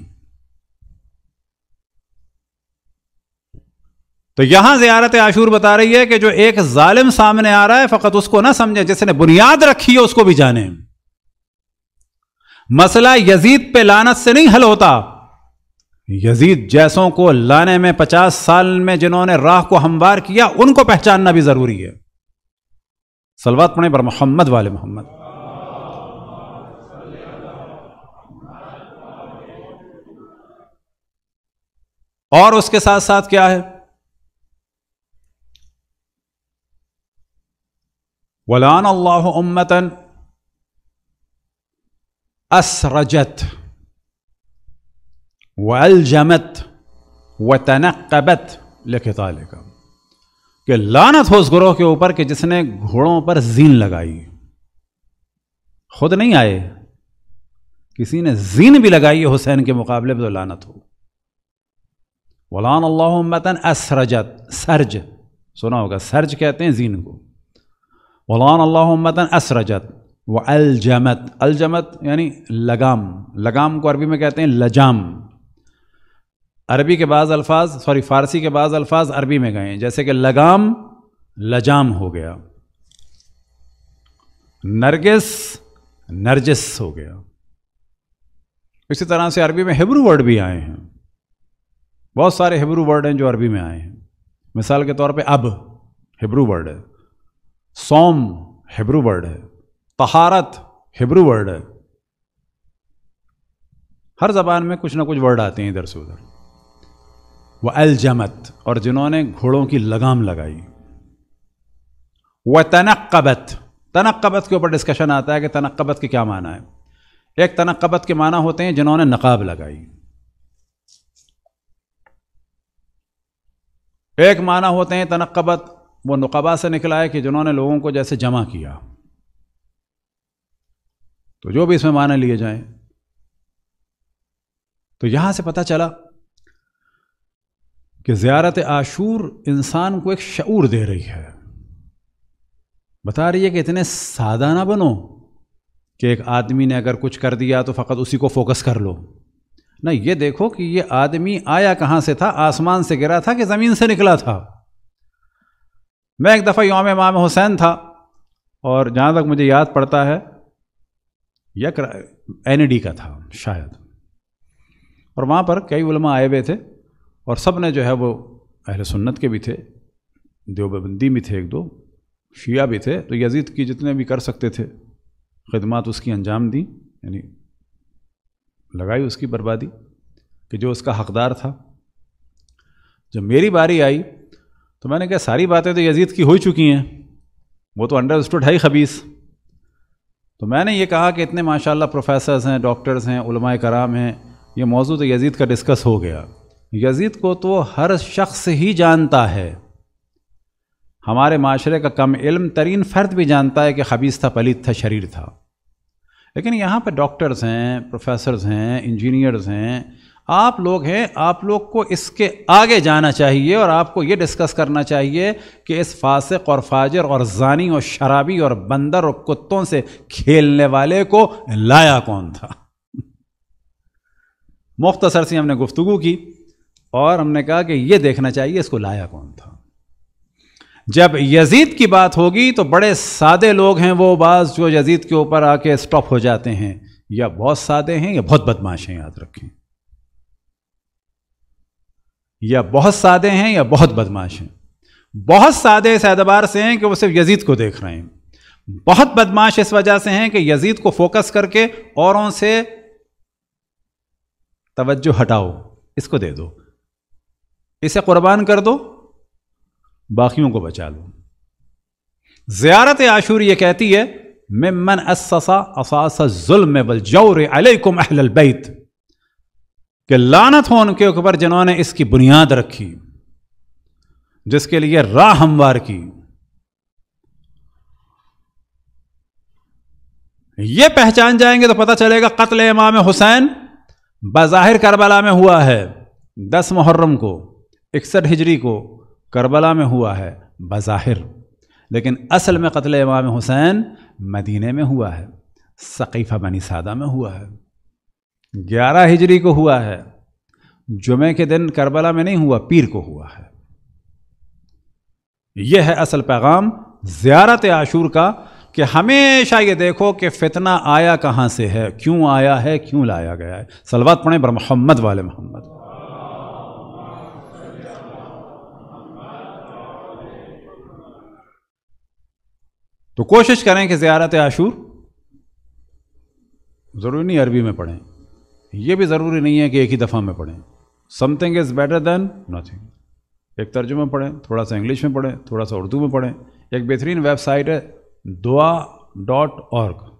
तो यहां जियारत आशूर बता रही है कि जो एक जालिम सामने आ रहा है फकत उसको ना समझे जिसने बुनियाद रखी है उसको भी जाने मसला यजीद पे लानत से नहीं हल होता यजीद जैसों को लाने में पचास साल में जिन्होंने राह को हमवार किया उनको पहचानना भी जरूरी है सलवात पढ़े पर मोहम्मद वाले मोहम्मद और उसके साथ साथ क्या है वलान अल्लाह उम्मतन أسرجت وألجمت वतनकबत लिखिता लिखा कि लानत हो उस गुरोह के ऊपर कि जिसने घोड़ों पर जीन लगाई खुद नहीं आए किसी ने जीन भी लगाई है हुसैन के मुकाबले में तो लानत हो वलान अल्लाह मतन असरजत सर्ज सुना होगा सर्ज कहते हैं जीन को वलान अल्लाह मतन असरजत वह अलजमत अलजमत यानी लगाम लगाम को अरबी में कहते हैं लजाम अरबी के बाद अल्फाज सॉरी फ़ारसी के बाद अल्फाज अरबी में गए हैं जैसे कि लगाम लजाम हो गया नरगिस नरजिस हो गया इसी तरह से अरबी में हिब्रू वर्ड भी आए हैं बहुत सारे हिब्रू वर्ड हैं जो अरबी में आए हैं मिसाल के तौर पे अब हिब्रू वर्ड है सोम हिब्रू वर्ड है तहारत हिब्रू वर्ड है हर जबान में कुछ ना कुछ वर्ड आते हैं इधर से उधर वह अलजमत और जिन्होंने घोड़ों की लगाम लगाई वह तनकबत तनकबत के ऊपर डिस्कशन आता है कि तनकबत के क्या माना है एक तनकबत के माना होते हैं जिन्होंने नकाब लगाई एक माना होते हैं तनकबत वो नकबा से निकला है कि जिन्होंने लोगों को जैसे जमा किया तो जो भी इसमें माने लिए जाएं तो यहां से पता चला कि ज़्यारत आशूर इंसान को एक शूर दे रही है बता रही है कि इतने सादा ना बनो कि एक आदमी ने अगर कुछ कर दिया तो फ़कत उसी को फोकस कर लो ना ये देखो कि ये आदमी आया कहां से था आसमान से गिरा था कि ज़मीन से निकला था मैं एक दफ़ा योम इमाम हुसैन था और जहां तक मुझे याद पड़ता है या एन e का था शायद और वहाँ पर कई उलमा आए हुए थे और सब ने जो है वो अहल सुन्नत के भी थे देवबंदी भी थे एक दो शिया भी थे तो यजीद की जितने भी कर सकते थे खदमात उसकी अंजाम दी यानी लगाई उसकी बर्बादी कि जो उसका हकदार था जब मेरी बारी आई तो मैंने कहा सारी बातें तो यजीद की हो ही चुकी हैं वो तो अंडरस्टूड है ही खबीस तो मैंने ये कहा कि इतने माशाल्लाह प्रोफेसर्स हैं डॉक्टर्स हैं उलमा कराम हैं ये मौजूद तो यजीद का डिस्कस हो गया यजीद को तो हर शख्स ही जानता है हमारे माशरे का कम इल्म तरीन फ़र्द भी जानता है कि खबीस था पलीत था शरीर था लेकिन यहाँ पर डॉक्टर्स हैं प्रोफेसर्स हैं इंजीनियर्स हैं आप लोग हैं आप लोग को इसके आगे जाना चाहिए और आपको ये डिस्कस करना चाहिए कि इस फासिक और फाजर और जानी और शराबी और बंदर और कुत्तों से खेलने वाले को लाया कौन था मुख्तसर से हमने गुफ्तु की और हमने कहा कि ये देखना चाहिए इसको लाया कौन था जब यजीद की बात होगी तो बड़े सादे लोग हैं वो बाज जो यजीद के ऊपर आके स्टॉप हो जाते हैं या बहुत सादे हैं या बहुत बदमाश हैं याद रखें या बहुत सादे हैं या बहुत बदमाश हैं बहुत सादे इस एतबार से हैं कि वो सिर्फ यजीद को देख रहे हैं बहुत बदमाश इस वजह से हैं कि यजीद को फोकस करके औरों से तवज्जो हटाओ इसको दे दो इसे कुर्बान कर दो बाकियों को बचा लो ज़ियारत आशूर ये कहती है मिम्मन मन असा जुल्म वल जौर अहलल बैत कि लानत हो उनके ऊपर जिन्होंने इसकी बुनियाद रखी जिसके लिए राह हमवार की ये पहचान जाएंगे तो पता चलेगा कत्ल इमाम हुसैन बाहिर करबला में हुआ है दस मुहर्रम को इकसठ हिजरी को करबला में हुआ है बाहिर लेकिन असल में कत्ल इमाम हुसैन मदीने में हुआ है सकीफ़ा बनी सादा में हुआ है ग्यारह हिजरी को हुआ है जुमे के दिन करबला में नहीं हुआ पीर को हुआ है यह है असल पैगाम ज़्यारत आशूर का कि हमेशा ये देखो कि फितना आया कहाँ से है क्यों आया है क्यों लाया गया है सलवात पढ़े बर मोहम्मद वाले मोहम्मद तो कोशिश करें कि ज़्यारत आशूर ज़रूरी नहीं अरबी में पढ़ें ये भी ज़रूरी नहीं है कि एक ही दफ़ा में पढ़ें something is better than nothing एक तर्जुमे में पढ़ें थोड़ा सा इंग्लिश में पढ़ें थोड़ा सा उर्दू में पढ़ें एक बेहतरीन वेबसाइट है दुआ डॉट ऑर्ग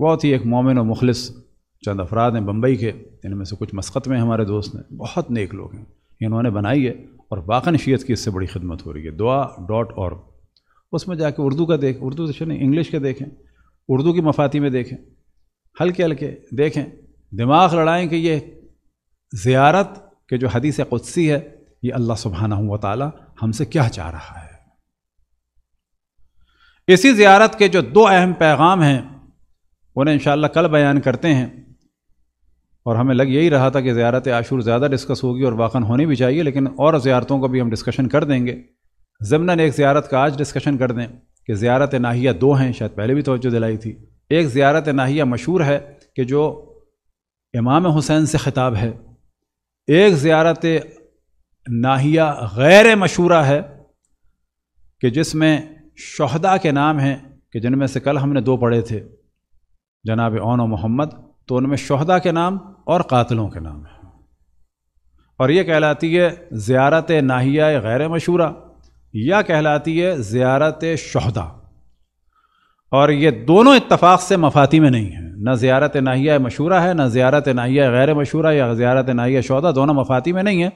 बहुत ही एक मोमिन और मुखलिस चंद अफराद हैं बम्बई के इनमें से कुछ मस्कत में हमारे दोस्त हैं बहुत नेक लोग हैं इन्होंने बनाई है और वाकन शीयत की इससे बड़ी खिदमत हो रही है दुआ डॉट और उसमें जाके उर्दू का देख उर्दू से नहीं इंग्लिश का देखें उर्दू की मफाती में देखें हल्के हल्के देखें दिमाग लड़ाएं कि ये ज़ियारत के जो हदीस क़ुदसी है ये अल्लाह सुबहाना हूँ ताली हमसे क्या चाह रहा है इसी ज़ियारत के जो दो अहम पैगाम हैं उन्हें इन कल बयान करते हैं और हमें लग यही रहा था कि ज़्यारत आशूर ज़्यादा डिस्कस होगी और वाकन होनी भी चाहिए लेकिन और ज़्यारतों को भी हम डिस्कशन कर देंगे ज़मनन एक ज़्यारत का आज डिस्कशन कर दें कि ज़्यारत नाहिया दो हैं शायद पहले भी तोज्जो दिलाई थी एक ज़्यारत नाहिया मशहूर है कि जो इमाम हुसैन से ख़िताब है एक ज़्यारत नाहिया गैर मशहूरा है कि जिसमें शहदा के नाम हैं कि जिनमें से कल हमने दो पढ़े थे जनाब ओन मोहम्मद तो उनमें शहदा के नाम और कातलों के नाम हैं और ये कहलाती है ज़्यारत नाहिया गैर मशहूरा या कहलाती है ज़्यारत शहदा और ये दोनों इतफाक़ से मफाती में नहीं है ना ज़्यारत नाहिया मशहूरा है ना ज़्यारत नाहिया गैर मशहूरा या ज़्यारत नाहिया शौदा दोनों मफाती में नहीं है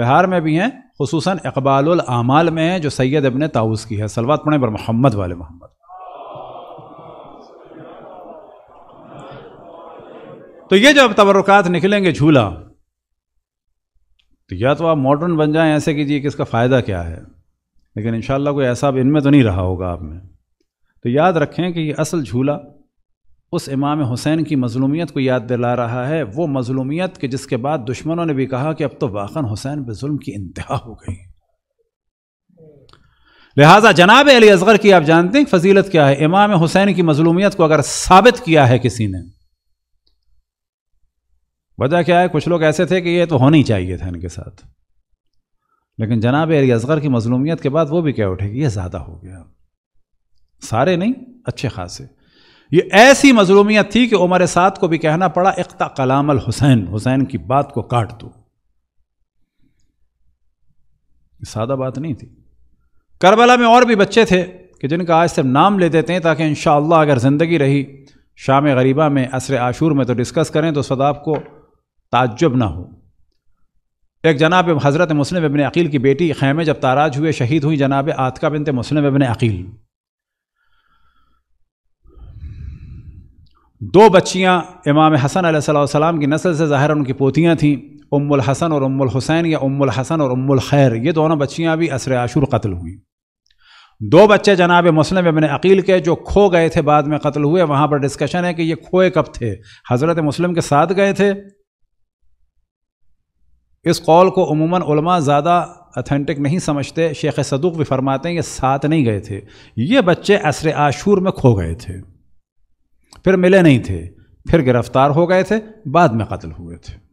बिहार में भी हैं खूस इकबालमाल में हैं जो सैयद अबन ताउस की है सलवात पढ़े पर मोहम्मद वाले मोहम्मद तो ये जब तबरक़ात निकलेंगे झूला तो या तो आप मॉडर्न बन जाएं ऐसे कीजिए कि इसका फ़ायदा क्या है लेकिन इन कोई ऐसा अब इनमें तो नहीं रहा होगा आप में तो याद रखें कि ये असल झूला उस इमाम हुसैन की मजलूमियत को याद दिला रहा है वो मजलूमियत के जिसके बाद दुश्मनों ने भी कहा कि अब तो वाक़ा हुसैन पे जुल्म की इंतहा हो गई लिहाजा जनाब अली असगर की आप जानते हैं फजीलत क्या है इमाम हुसैन की मजलूमियत को अगर साबित किया है किसी ने वजह क्या है कुछ लोग ऐसे थे कि ये तो होनी चाहिए था इनके साथ लेकिन जनाब अली असगर की मजलूमियत के बाद वो भी क्या उठेगी यह ज़्यादा हो गया सारे नहीं अच्छे खासे ये ऐसी मजलूमियत थी कि उमर सात को भी कहना पड़ा इकता अल हुसैन हुसैन की बात को काट दो सादा बात नहीं थी करबला में और भी बच्चे थे कि जिनका आज सिर्फ नाम ले देते हैं ताकि इन अगर ज़िंदगी रही शाम गरीबा में असर आशूर में तो डिस्कस करें तो सदा आपको ताज्जुब ना हो एक जनाब हज़रत मुस्लिम बबिन अकील की बेटी खैमे जब ताराज हुए शहीद हुई जनाब आतका बिनते मुस्लिम इबन अकील दो बच्चियाँ इमाम हसन सलाम की नस्ल से ज़ाहिर उनकी पोतियाँ थीं उम्मुल हसन और उम्मुल हुसैन या उम्मुल हसन और उम्मुल खैर ये दोनों बच्चियाँ भी असर आशूर कत्ल हुई दो बच्चे जनाब मुस्लिम इबन अकील के जो खो गए थे बाद में कत्ल हुए वहाँ पर डिस्कशन है कि ये खोए कब थे हज़रत मुस्लिम के साथ गए थे इस कौल को अमूमन उलमा ज़्यादा अथेंटिक नहीं समझते शेख सदुक भी फरमाते हैं ये साथ नहीं गए थे ये बच्चे असर आशूर में खो गए थे फिर मिले नहीं थे फिर गिरफ्तार हो गए थे बाद में कत्ल हुए थे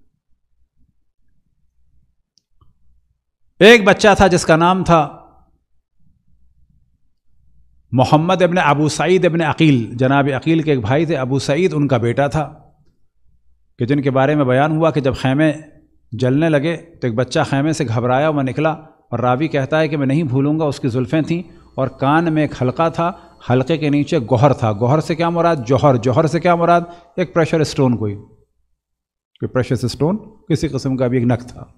एक बच्चा था जिसका नाम था मोहम्मद इबन अबू सईद इबन अकील जनाब अकील के एक भाई थे अबू सईद उनका बेटा था कि जिनके बारे में बयान हुआ कि जब खैमे जलने लगे तो एक बच्चा खैमे से घबराया वह निकला और रावी कहता है कि मैं नहीं भूलूंगा उसकी जुल्फ़ें थीं और कान में एक हल्का था हल्के के नीचे गोहर था गौहर से क्या मुराद जौहर जौहर से क्या मुराद एक प्रेशर स्टोन कोई कोई प्रेशर स्टोन किसी किस्म का भी एक नख था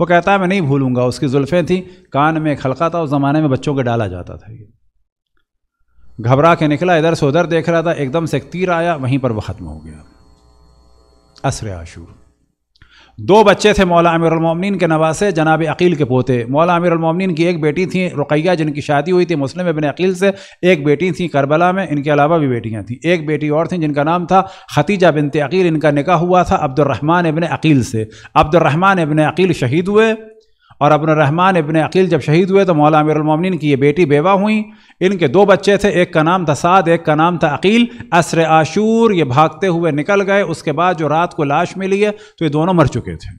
वो कहता है मैं नहीं भूलूंगा उसकी जुल्फ़ें थी कान में एक हल्का था उस ज़माने में बच्चों के डाला जाता था ये घबरा के निकला इधर से उधर देख रहा था एकदम से एक तीर आया वहीं पर वह ख़त्म हो गया असर आशूर दो बच्चे थे मौला अमीरमिन के नवासे जनाब अकील के पोते मौला अमीरमिन की एक बेटी थी रुकैया जिनकी शादी हुई थी मुस्लिम अबिन अकील से एक बेटी थी करबला में इनके अलावा भी बेटियाँ थीं एक बेटी और थी जिनका नाम था खतीजा बिनते अकील इनका निका हुआ था अब्दुलरहमान अबिन अकील से अब्दुलरहमान अबिन अकील शहीद हुए और अबन रहमान इबन अकील जब शहीद हुए तो मौला अमीरमिन की ये बेटी बेवा हुई इनके दो बच्चे थे एक का नाम था साद एक का नाम था अकील असर आशूर ये भागते हुए निकल गए उसके बाद जो रात को लाश मिली है तो ये दोनों मर चुके थे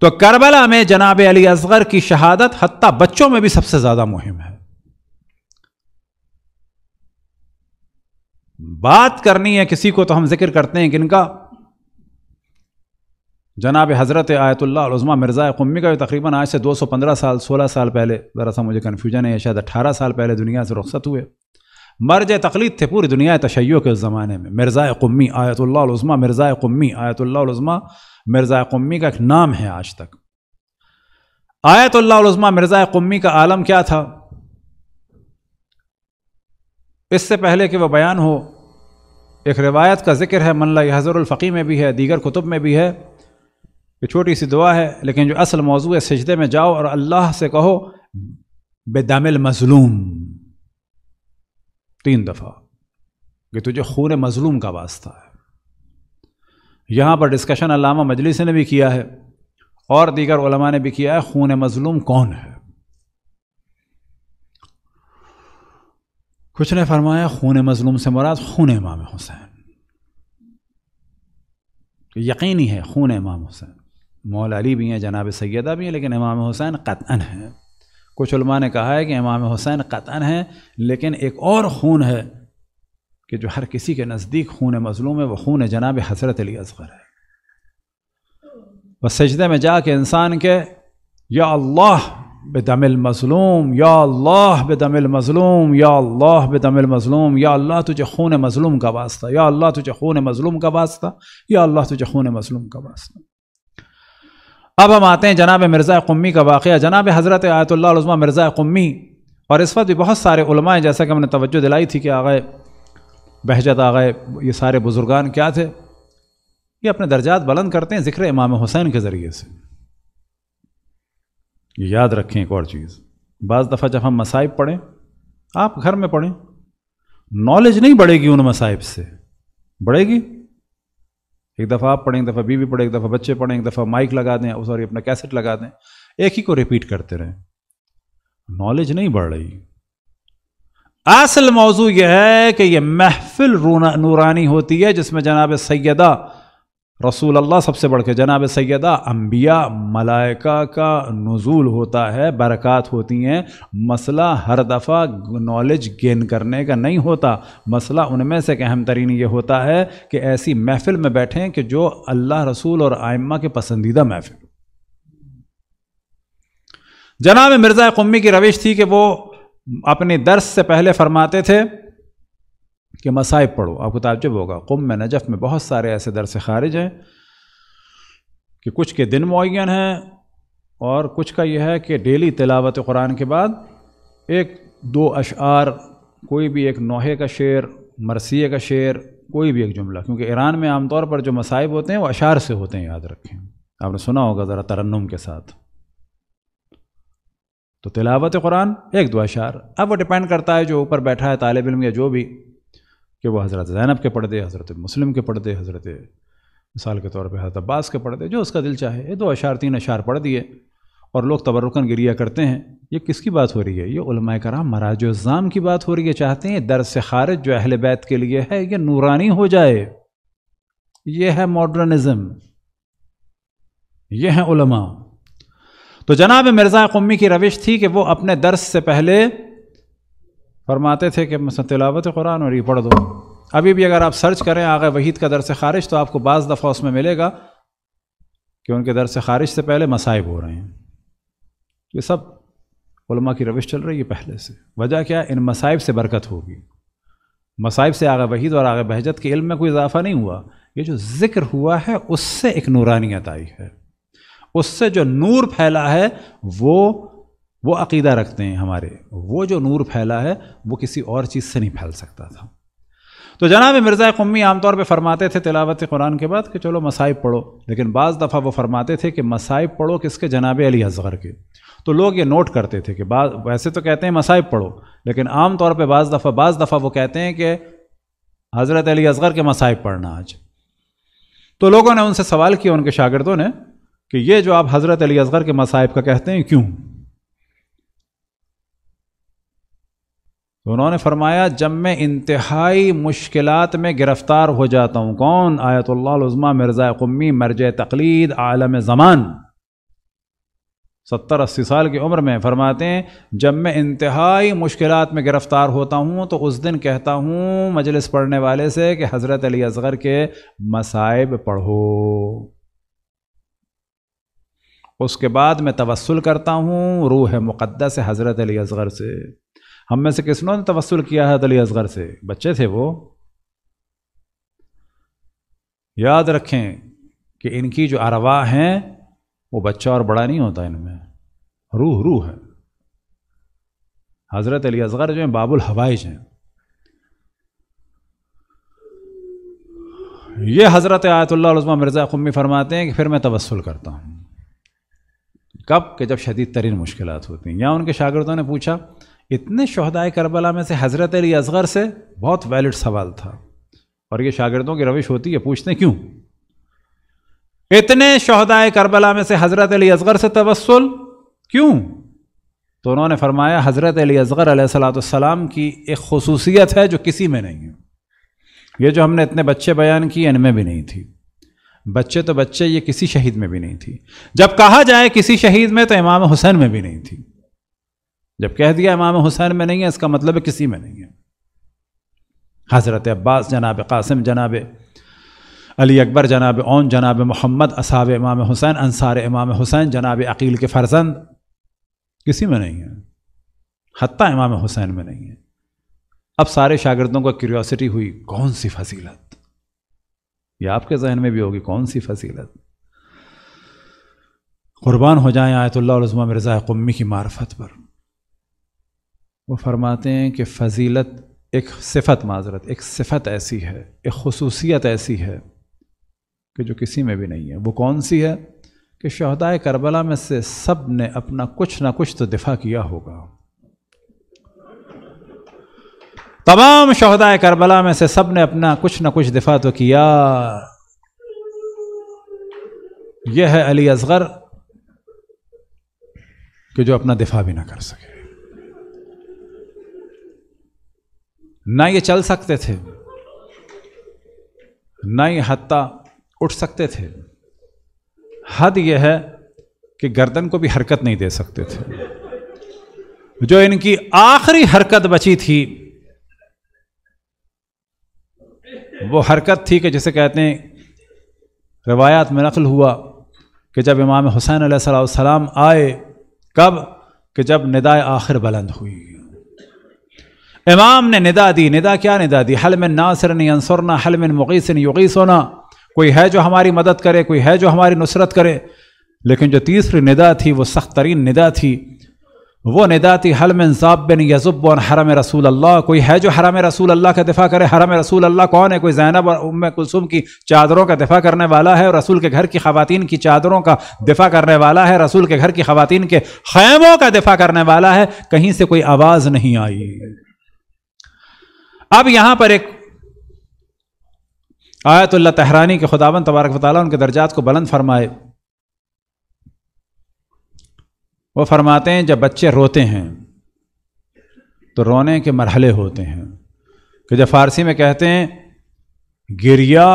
तो करबला में जनाब अली असगर की शहादत हती बच्चों में भी सबसे ज़्यादा मुहिम है बात करनी है किसी को तो हम जिक्र करते हैं कि इनका जनाब हज़रत आयतुल्लाज़मा मिर्ज़ा क़ुम्मी का भी तकरीबन आज से 215 साल 16 साल पहले ज़रा सा मुझे कन्फ्यूजन है शायद 18 साल पहले दुनिया से रुखसत हुए मर्ज तकलीद थे पूरी दुनिया तशैयों के उस ज़माने में मिर्ज़ा क़ुम्मी आयतुल्लाज़मा मिर्ज़ा क़ुम्मी आयतुल्लाज़मा मिर्ज़ा क़ुम्मी का एक नाम है आज तक आयतुल्लाज़मा मिर्ज़ा क़ुम्मी का आलम क्या था इससे पहले कि वह बयान हो एक रिवायत का जिक्र है मनला हज़रफ़ी में भी है दीगर कुतुब में भी है छोटी सी दुआ है लेकिन जो असल मौजू है सजदे में जाओ और अल्लाह से कहो बेदामिल मजलूम तीन दफ़ा कि तुझे खून मजलूम का वास्ता है यहाँ पर डिस्कशन अलामा मजलिस ने भी किया है और दीगर ओलमा ने भी किया है खून मजलूम कौन है कुछ ने फरमाया खून मजलूम से मुराद खून इमाम हुसैन यकीनी है खून इमाम हुसैन मौल अली भी हैं जनाब सैदा भी हैं लेकिन इमाम हुसैन कतान हैं कुछ उलमा ने कहा है कि इमाम हुसैन कतान हैं लेकिन एक और खून है कि जो हर किसी के नज़दीक खून मज़लूम है वह खून जनाब हसरत अली असगर है वह सजदे में जा के इंसान के या अल्लाह बेदमिल मज़लूम या अल्लाह बेदमिल मज़लूम या अल्लाह बेदमिल मज़लूम या अल्लाह तुझे खून मज़लूम का वास्ता या अल्लाह तुझे खून मज़लूम का वास्ता या अल्लाह तुझे खून मज़लूम का वास्ता अब हम आते हैं जनाब मिर्ज़ा क़ुम्मी का वाक़ जनाब हज़रत आयतुल्लाज़मा मिर्ज़ा क़ुम्मी और इस वक्त भी बहुत सारे हैं जैसा कि हमने तोज्जो दिलाई थी कि आ गए बहजत आ गए ये सारे बुज़ुर्गान क्या थे ये अपने दर्जात बुलंद करते हैं ज़िक्र इमाम हुसैन के ज़रिए से ये याद रखें एक और चीज़ बज़ दफ़ा जब हम मसाइब पढ़ें आप घर में पढ़ें नॉलेज नहीं बढ़ेगी उन मसाइब से बढ़ेगी एक दफ़ा आप पढ़ें एक दफ़ा बीवी पढ़े एक दफ़ा बच्चे पढ़ें एक दफ़ा माइक लगा दें सॉरी अपना कैसेट लगा दें एक ही को रिपीट करते रहें नॉलेज नहीं बढ़ रही असल मौजू यह है कि यह महफिल रूना नूरानी होती है जिसमें जनाब सैदा रसूल अल्लाह सबसे बढ़ के जनाब सैदा अम्बिया मलाइका का नज़ूल होता है बरक़ात होती हैं मसला हर दफ़ा नॉलेज गेन करने का नहीं होता मसला उनमें से एक अहम तरीन ये होता है कि ऐसी महफ़िल में बैठें कि जो अल्लाह रसूल और आयमा के पसंदीदा महफ़िल जनाब मिर्ज़ा क़ुम्मी की रविश थी कि वो अपने दर्स से पहले फरमाते थे कि मसाइब पढ़ो आपको ताजब होगा कुम में नजफ़ में बहुत सारे ऐसे दरस खारिज हैं कि कुछ के दिन मुन हैं और कुछ का यह है कि डेली तिलावत कुरान के बाद एक दो अशार कोई भी एक नोहे का शेर मरसी का शेर कोई भी एक जुमला क्योंकि ईरान में आमतौर पर जो मसाइब होते हैं वो अशार से होते हैं याद रखें आपने सुना होगा ज़रा तरन्नुम के साथ तो तिलावत कुरान एक दो अशार अब वो डिपेंड करता है जो ऊपर बैठा है तालब इलम या जो भी कि वो हज़रत ज़ैनब के पढ़ दे हज़रत मुस्लिम के पढ़ दे हज़रत मिसाल के तौर पर हज़रत अब्बास के पढ़ दे जो उसका दिल चाहे ये दो अशार तीन अशार पढ़ दिए और लोग तबरुकन गिरिया करते हैं ये किसकी बात हो रही है ये उलमा कराम मराजाम की बात हो रही है चाहते हैं दर से जो अहल बैत के लिए है ये नूरानी हो जाए ये है मॉडर्निज़म ये हैं उलमा तो जनाब मिर्ज़ा कौमी की रविश थी कि वो अपने दर्स से पहले फरमाते थे कि तिलावत कुरान और ये पढ़ दो अभी भी अगर आप सर्च करें आगे वहीद का दरस ख़ारिज तो आपको बाज़ दफ़ा उसमें मिलेगा कि उनके दरस ख़ारिज से पहले मसाइब हो रहे हैं ये सब उलमा की रविश चल रही है पहले से वजह क्या इन मसाइब से बरकत होगी मसाइब से आगे वहीद और आगे बहजत के इल्म में कोई इजाफा नहीं हुआ ये जो ज़िक्र हुआ है उससे एक नूरानियत आई है उससे जो नूर फैला है वो वो अकीदा रखते हैं हमारे वो जो नूर फैला है वो किसी और चीज़ से नहीं फैल सकता था तो जनाब मिर्ज़ा कुम्मी आमतौर पे फरमाते थे तिलावत कुरान के बाद कि चलो मसाइब पढ़ो लेकिन बाज़ दफ़ा वो फरमाते थे कि मसाइब पढ़ो किसके जनाब अली असगर के तो लोग ये नोट करते थे कि बाद वैसे तो कहते हैं मसाइब पढ़ो लेकिन आम तौर पर बाज़ दफ़ा बाज़ दफ़ा वो कहते हैं कि हज़रत अली असगर के मसाइब पढ़ना आज तो लोगों ने उनसे सवाल किया उनके शागिदों ने कि ये जो आप हज़रत अली असगर के मसाइब का कहते हैं क्यों उन्होंने फरमाया जब मैं इंतहाई मुश्किलात में गिरफ़्तार हो जाता हूँ कौन आयतुल्लाज़मा मिर्ज़ा क़ुम्मी मर्ज तकलीद आलम ज़मान सत्तर अस्सी साल की उम्र में फरमाते हैं जब मैं इंतहाई मुश्किलात में गिरफ़्तार होता हूँ तो उस दिन कहता हूँ मजलिस पढ़ने वाले से कि हज़रत अली असगर के मसाइब पढ़ो उसके बाद मैं तवसल करता हूँ रूह मुक़दस हज़रत अली असगर से हम में से किसने ने तवसल किया है अली असगर से बच्चे थे वो याद रखें कि इनकी जो अरवा हैं वो बच्चा और बड़ा नहीं होता इनमें रूह रूह है हज़रत अली असगर जो हैं बाबुल हवाइज हैं ये हज़रत आयतुल्लाज़मा मिर्ज़ा खुम्मी फरमाते हैं कि फिर मैं तवसल करता हूँ कब के जब शदीद तरीन मुश्किल होती हैं या उनके शागिर्दों ने पूछा इतने शहदाय करबला में से हज़रत अली असगर से बहुत वैलिड सवाल था और ये शागिर्दों की रविश होती है पूछते क्यों इतने शहदाय करबला में से हज़रत अली असगर से तवसल क्यों तो उन्होंने फरमाया हज़रत अली असगर सलाम की एक खसूसियत है जो किसी में नहीं है ये जो हमने इतने बच्चे बयान किए इनमें भी नहीं थी बच्चे तो बच्चे ये किसी शहीद में भी नहीं थी जब कहा जाए किसी शहीद में तो इमाम हुसैन में भी नहीं थी जब कह दिया इमाम हुसैन में नहीं है इसका मतलब है किसी में नहीं है हज़रत अब्बास जनाब कासिम जनाब अली अकबर जनाब ओन जनाब मोहम्मद असाब इमाम हुसैन अनसार इमाम हुसैन जनाब अकील के फ़र्जंद किसी में नहीं है हती इमाम हुसैन में नहीं है अब सारे शागिदों को क्यूरियोसिटी हुई कौन सी फसीलत यह आपके जहन में भी होगी कौन सी फसीलत कुर्बान हो जाए आयतुल्ला मिर्ज़ा कुम्मी की मार्फत पर वो फरमाते हैं कि फजीलत एक सिफत माजरत एक सिफत ऐसी है एक खसूसियत ऐसी है कि जो किसी में भी नहीं है वो कौन सी है कि शहदाय करबला में से सब ने अपना कुछ ना कुछ तो दिफा किया होगा तमाम शहदाय करबला में से सब ने अपना कुछ ना कुछ दिफा तो किया यह है अली असगर कि जो अपना दिफा भी ना कर सके ना ये चल सकते थे ना ये हत्ता उठ सकते थे हद यह है कि गर्दन को भी हरकत नहीं दे सकते थे जो इनकी आखिरी हरकत बची थी वो हरकत थी कि जैसे कहते हैं रवायात में नकल हुआ कि जब इमाम हुसैन सलाम आए कब कि जब निदाय आखिर बुलंद हुई इमाम ने निदा दी निदा क्या निदा दी हल में नासर अंसरना हल में मुगीसन युगीसोना कोई है जो हमारी मदद करे कोई है जो हमारी नुसरत करे लेकिन जो तीसरी निदा थी वो सख्त तरीन निदा थी वो निदा थी हल में जाब हरम रसूल अल्लाह कोई है जो हरम रसूल अल्लाह का दिफा करे हरम रसूल अल्लाह कौन है कोई जैनब और उम कुलसुम की चादरों का दिफा करने वाला है और रसूल के घर की खवतिन की चादरों का दिफा करने वाला है रसूल के घर की खातन के खैमों का दिफा करने वाला है कहीं से कोई आवाज़ नहीं आई अब यहां पर एक आयतुल्ला तहरानी के खुदावन तबारक वाली उनके दर्जात को बुलंद फरमाए वो फरमाते हैं जब बच्चे रोते हैं तो रोने के मरहले होते हैं कि जब फारसी में कहते हैं गिरिया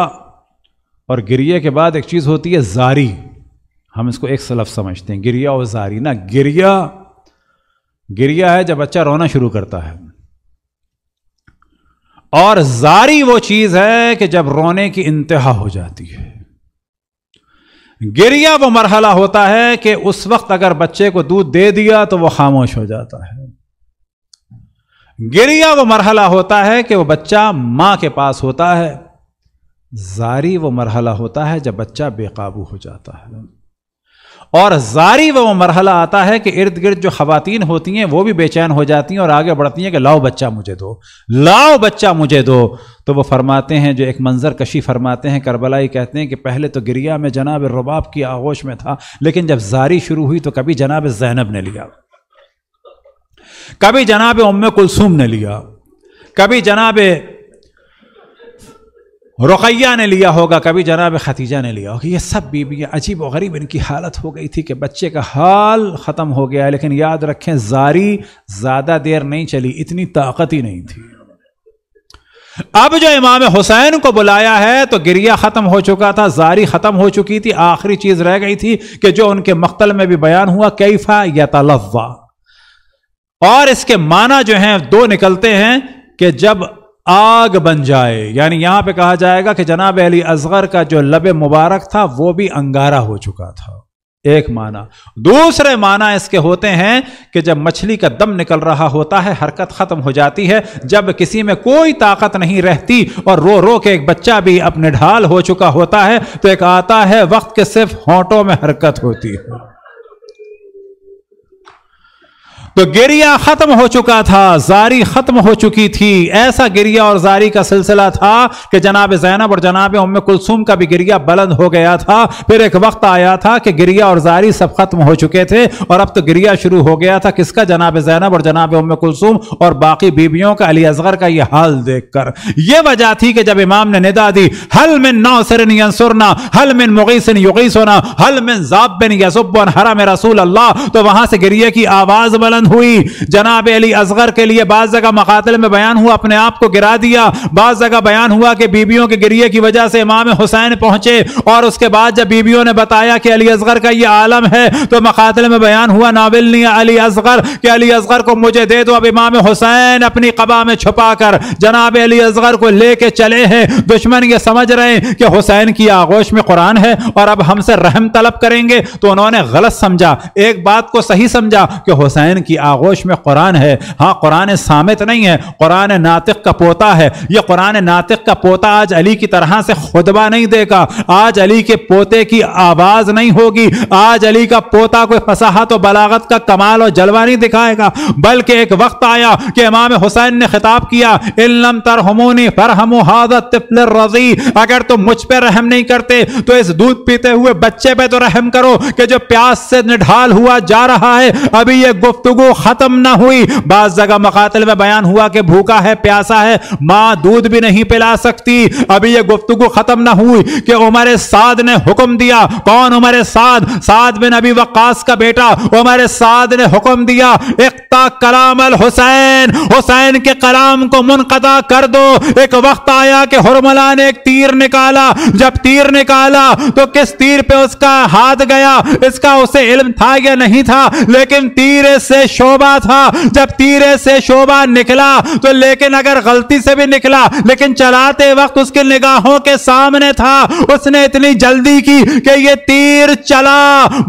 और गिरिया के बाद एक चीज़ होती है जारी हम इसको एक सलफ समझते हैं गिरिया और जारी ना गिरिया गिरिया है जब बच्चा रोना शुरू करता है और जारी वो चीज है कि जब रोने की इंतहा हो जाती है गिरिया वो मरहला होता है कि उस वक्त अगर बच्चे को दूध दे दिया तो वो खामोश हो जाता है गिरिया वो मरहला होता है कि वो बच्चा माँ के पास होता है जारी वो मरहला होता है जब बच्चा बेकाबू हो जाता है और जारी वो मरहला आता है कि इर्द गिर्द जो खातन होती हैं वो भी बेचैन हो जाती हैं और आगे बढ़ती हैं कि लाओ बच्चा मुझे दो लाओ बच्चा मुझे दो तो वो फरमाते हैं जो एक मंजर कशी फरमाते हैं करबलाई कहते हैं कि पहले तो गिरिया में जनाब रबाब की आगोश में था लेकिन जब जारी शुरू हुई तो कभी जनाब जैनब ने लिया कभी जनाब उम कुलसूम ने लिया कभी जनाब रुकैया ने लिया होगा कभी जनाब खतीजा ने लिया होगा ये सब बीबियाँ अजीब और गरीब इनकी हालत हो गई थी कि बच्चे का हाल ख़त्म हो गया है लेकिन याद रखें जारी ज़्यादा देर नहीं चली इतनी ताकत ही नहीं थी अब जो इमाम हुसैन को बुलाया है तो गिरिया ख़त्म हो चुका था जारी ख़त्म हो चुकी थी आखिरी चीज़ रह गई थी कि जो उनके मख्तल में भी बयान हुआ कैफा या तलवा और इसके माना जो हैं दो निकलते हैं कि जब आग बन जाए यानी यहां पे कहा जाएगा कि जनाब अली असगर का जो लब मुबारक था वो भी अंगारा हो चुका था एक माना दूसरे माना इसके होते हैं कि जब मछली का दम निकल रहा होता है हरकत खत्म हो जाती है जब किसी में कोई ताकत नहीं रहती और रो रो के एक बच्चा भी अपने ढाल हो चुका होता है तो एक आता है वक्त के सिर्फ होंठों में हरकत होती है तो गिरिया खत्म हो चुका था जारी खत्म हो चुकी थी ऐसा गिरिया और जारी का सिलसिला था कि जनाब जैनब और जनाब उम कुलसुम का भी गिरिया बुलंद हो गया था फिर एक वक्त आया था कि गिरिया और जारी सब खत्म हो चुके थे और अब तो गिरिया शुरू हो गया था किसका जनाब जैनब और जनाब उम कुलसुम और बाकी बीबियों का अली असगर का यह हाल देखकर यह वजह थी कि जब इमाम ने निदा दी हल मिन नौसरन यंसुरना हल मिन मुगीसन युगीसोना हल मिन जाबिन यसुबन हरा में रसूल अल्लाह तो वहां से गिरिया की आवाज बुलंद बुलंद हुई जनाब अली असगर के लिए बाद जगह मकातल में बयान हुआ अपने आप को गिरा दिया बाद जगह बयान हुआ कि बीबियों के गिरिए की वजह से इमाम हुसैन पहुंचे और उसके बाद जब बीबियों ने बताया कि अली असगर का यह आलम है तो मकातल में बयान हुआ नाविल अली असगर के अली असगर को मुझे दे दो अब इमाम हुसैन अपनी कबा में छुपा कर जनाब अली असगर को लेके चले हैं दुश्मन ये समझ रहे हैं कि हुसैन की आगोश में कुरान है और अब हमसे रहम तलब करेंगे तो उन्होंने गलत समझा एक बात को सही समझा कि हुसैन की आगोश में कुरान है हाँ कुरान सामित नहीं है कुरान नातिक का पोता है ये कुरान नातिक का पोता आज अली की तरह से खुतबा नहीं देगा आज अली के पोते की आवाज़ नहीं होगी आज अली का पोता कोई फसाहत तो और बलागत का कमाल और जलवा नहीं दिखाएगा बल्कि एक वक्त आया कि इमाम हुसैन ने खिताब किया इलम तरहमोनी फरहम हाजत रजी अगर तुम मुझ पर रहम नहीं करते तो इस दूध पीते हुए बच्चे पे तो रहम करो कि जो प्यास से निढाल हुआ जा रहा है अभी ये गुफ्तु वो खत्म ना हुई बाज जगह मकातल में बयान हुआ कि भूखा है प्यासा है माँ दूध भी नहीं पिला सकती अभी यह गुफ्तगु खत्म ना हुई कि उमर साद ने हुक्म दिया कौन उमर साद साद बिन अभी वक्स का बेटा उमर साद ने हुक्म दिया इकता कलाम अल हुसैन हुसैन के कलाम को मुनकदा कर दो एक वक्त आया कि हरमला ने एक तीर निकाला जब तीर निकाला तो किस तीर पे उसका हाथ गया इसका उसे इल्म था या नहीं था लेकिन तीर से शोभा था जब तीरे से शोभा निकला तो लेकिन अगर गलती से भी निकला लेकिन चलाते वक्त उसके निगाहों के सामने था उसने इतनी जल्दी की कि ये तीर चला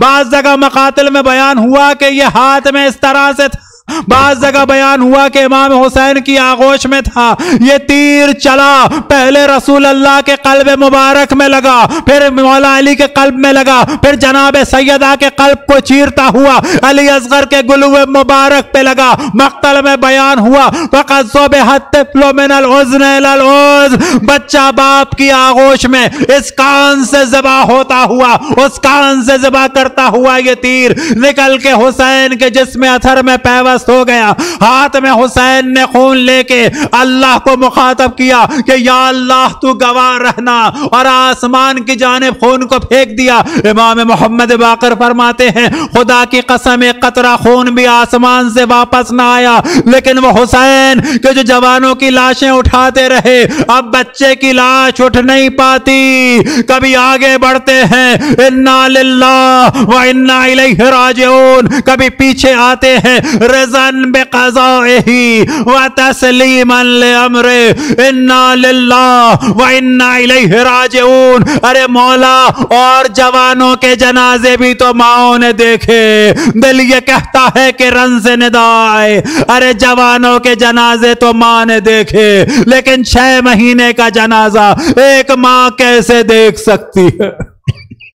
बाज जगह मकातल में बयान हुआ कि ये हाथ में इस तरह से था बाद जगह बयान हुआ कि इमाम हुसैन की आगोश में था ये तीर चला पहले रसूल अल्लाह के कल्ब मुबारक में लगा फिर मौला अली के कल्ब में लगा फिर जनाब सैदा के कल्ब को चीरता हुआ अली असगर के गुल मुबारक पे लगा मख्तल में बयान हुआ बच्चा बाप की आगोश में इस कान से जबा होता हुआ उस कान से जबा करता हुआ ये तीर निकल के हुसैन के जिसमें अथर में पैवस शिकस्त हो गया हाथ में हुसैन ने खून लेके अल्लाह को मुखातब किया कि या अल्लाह तू गवाह रहना और आसमान की जानब खून को फेंक दिया इमाम मोहम्मद बाकर फरमाते हैं खुदा की कसम एक कतरा खून भी आसमान से वापस ना आया लेकिन वो हुसैन के जो जवानों की लाशें उठाते रहे अब बच्चे की लाश उठ नहीं पाती कभी आगे बढ़ते हैं इन्ना व इन्ना इलैहि राजन कभी पीछे आते हैं रे मुआखजन बेकजाही व तस्लीम अमरे इन्ना लिल्ला व इन्ना इलैहि अरे मौला और जवानों के जनाजे भी तो माओ ने देखे दिल ये कहता है कि रन से निदा अरे जवानों के जनाजे तो माँ ने देखे लेकिन छह महीने का जनाजा एक माँ कैसे देख सकती है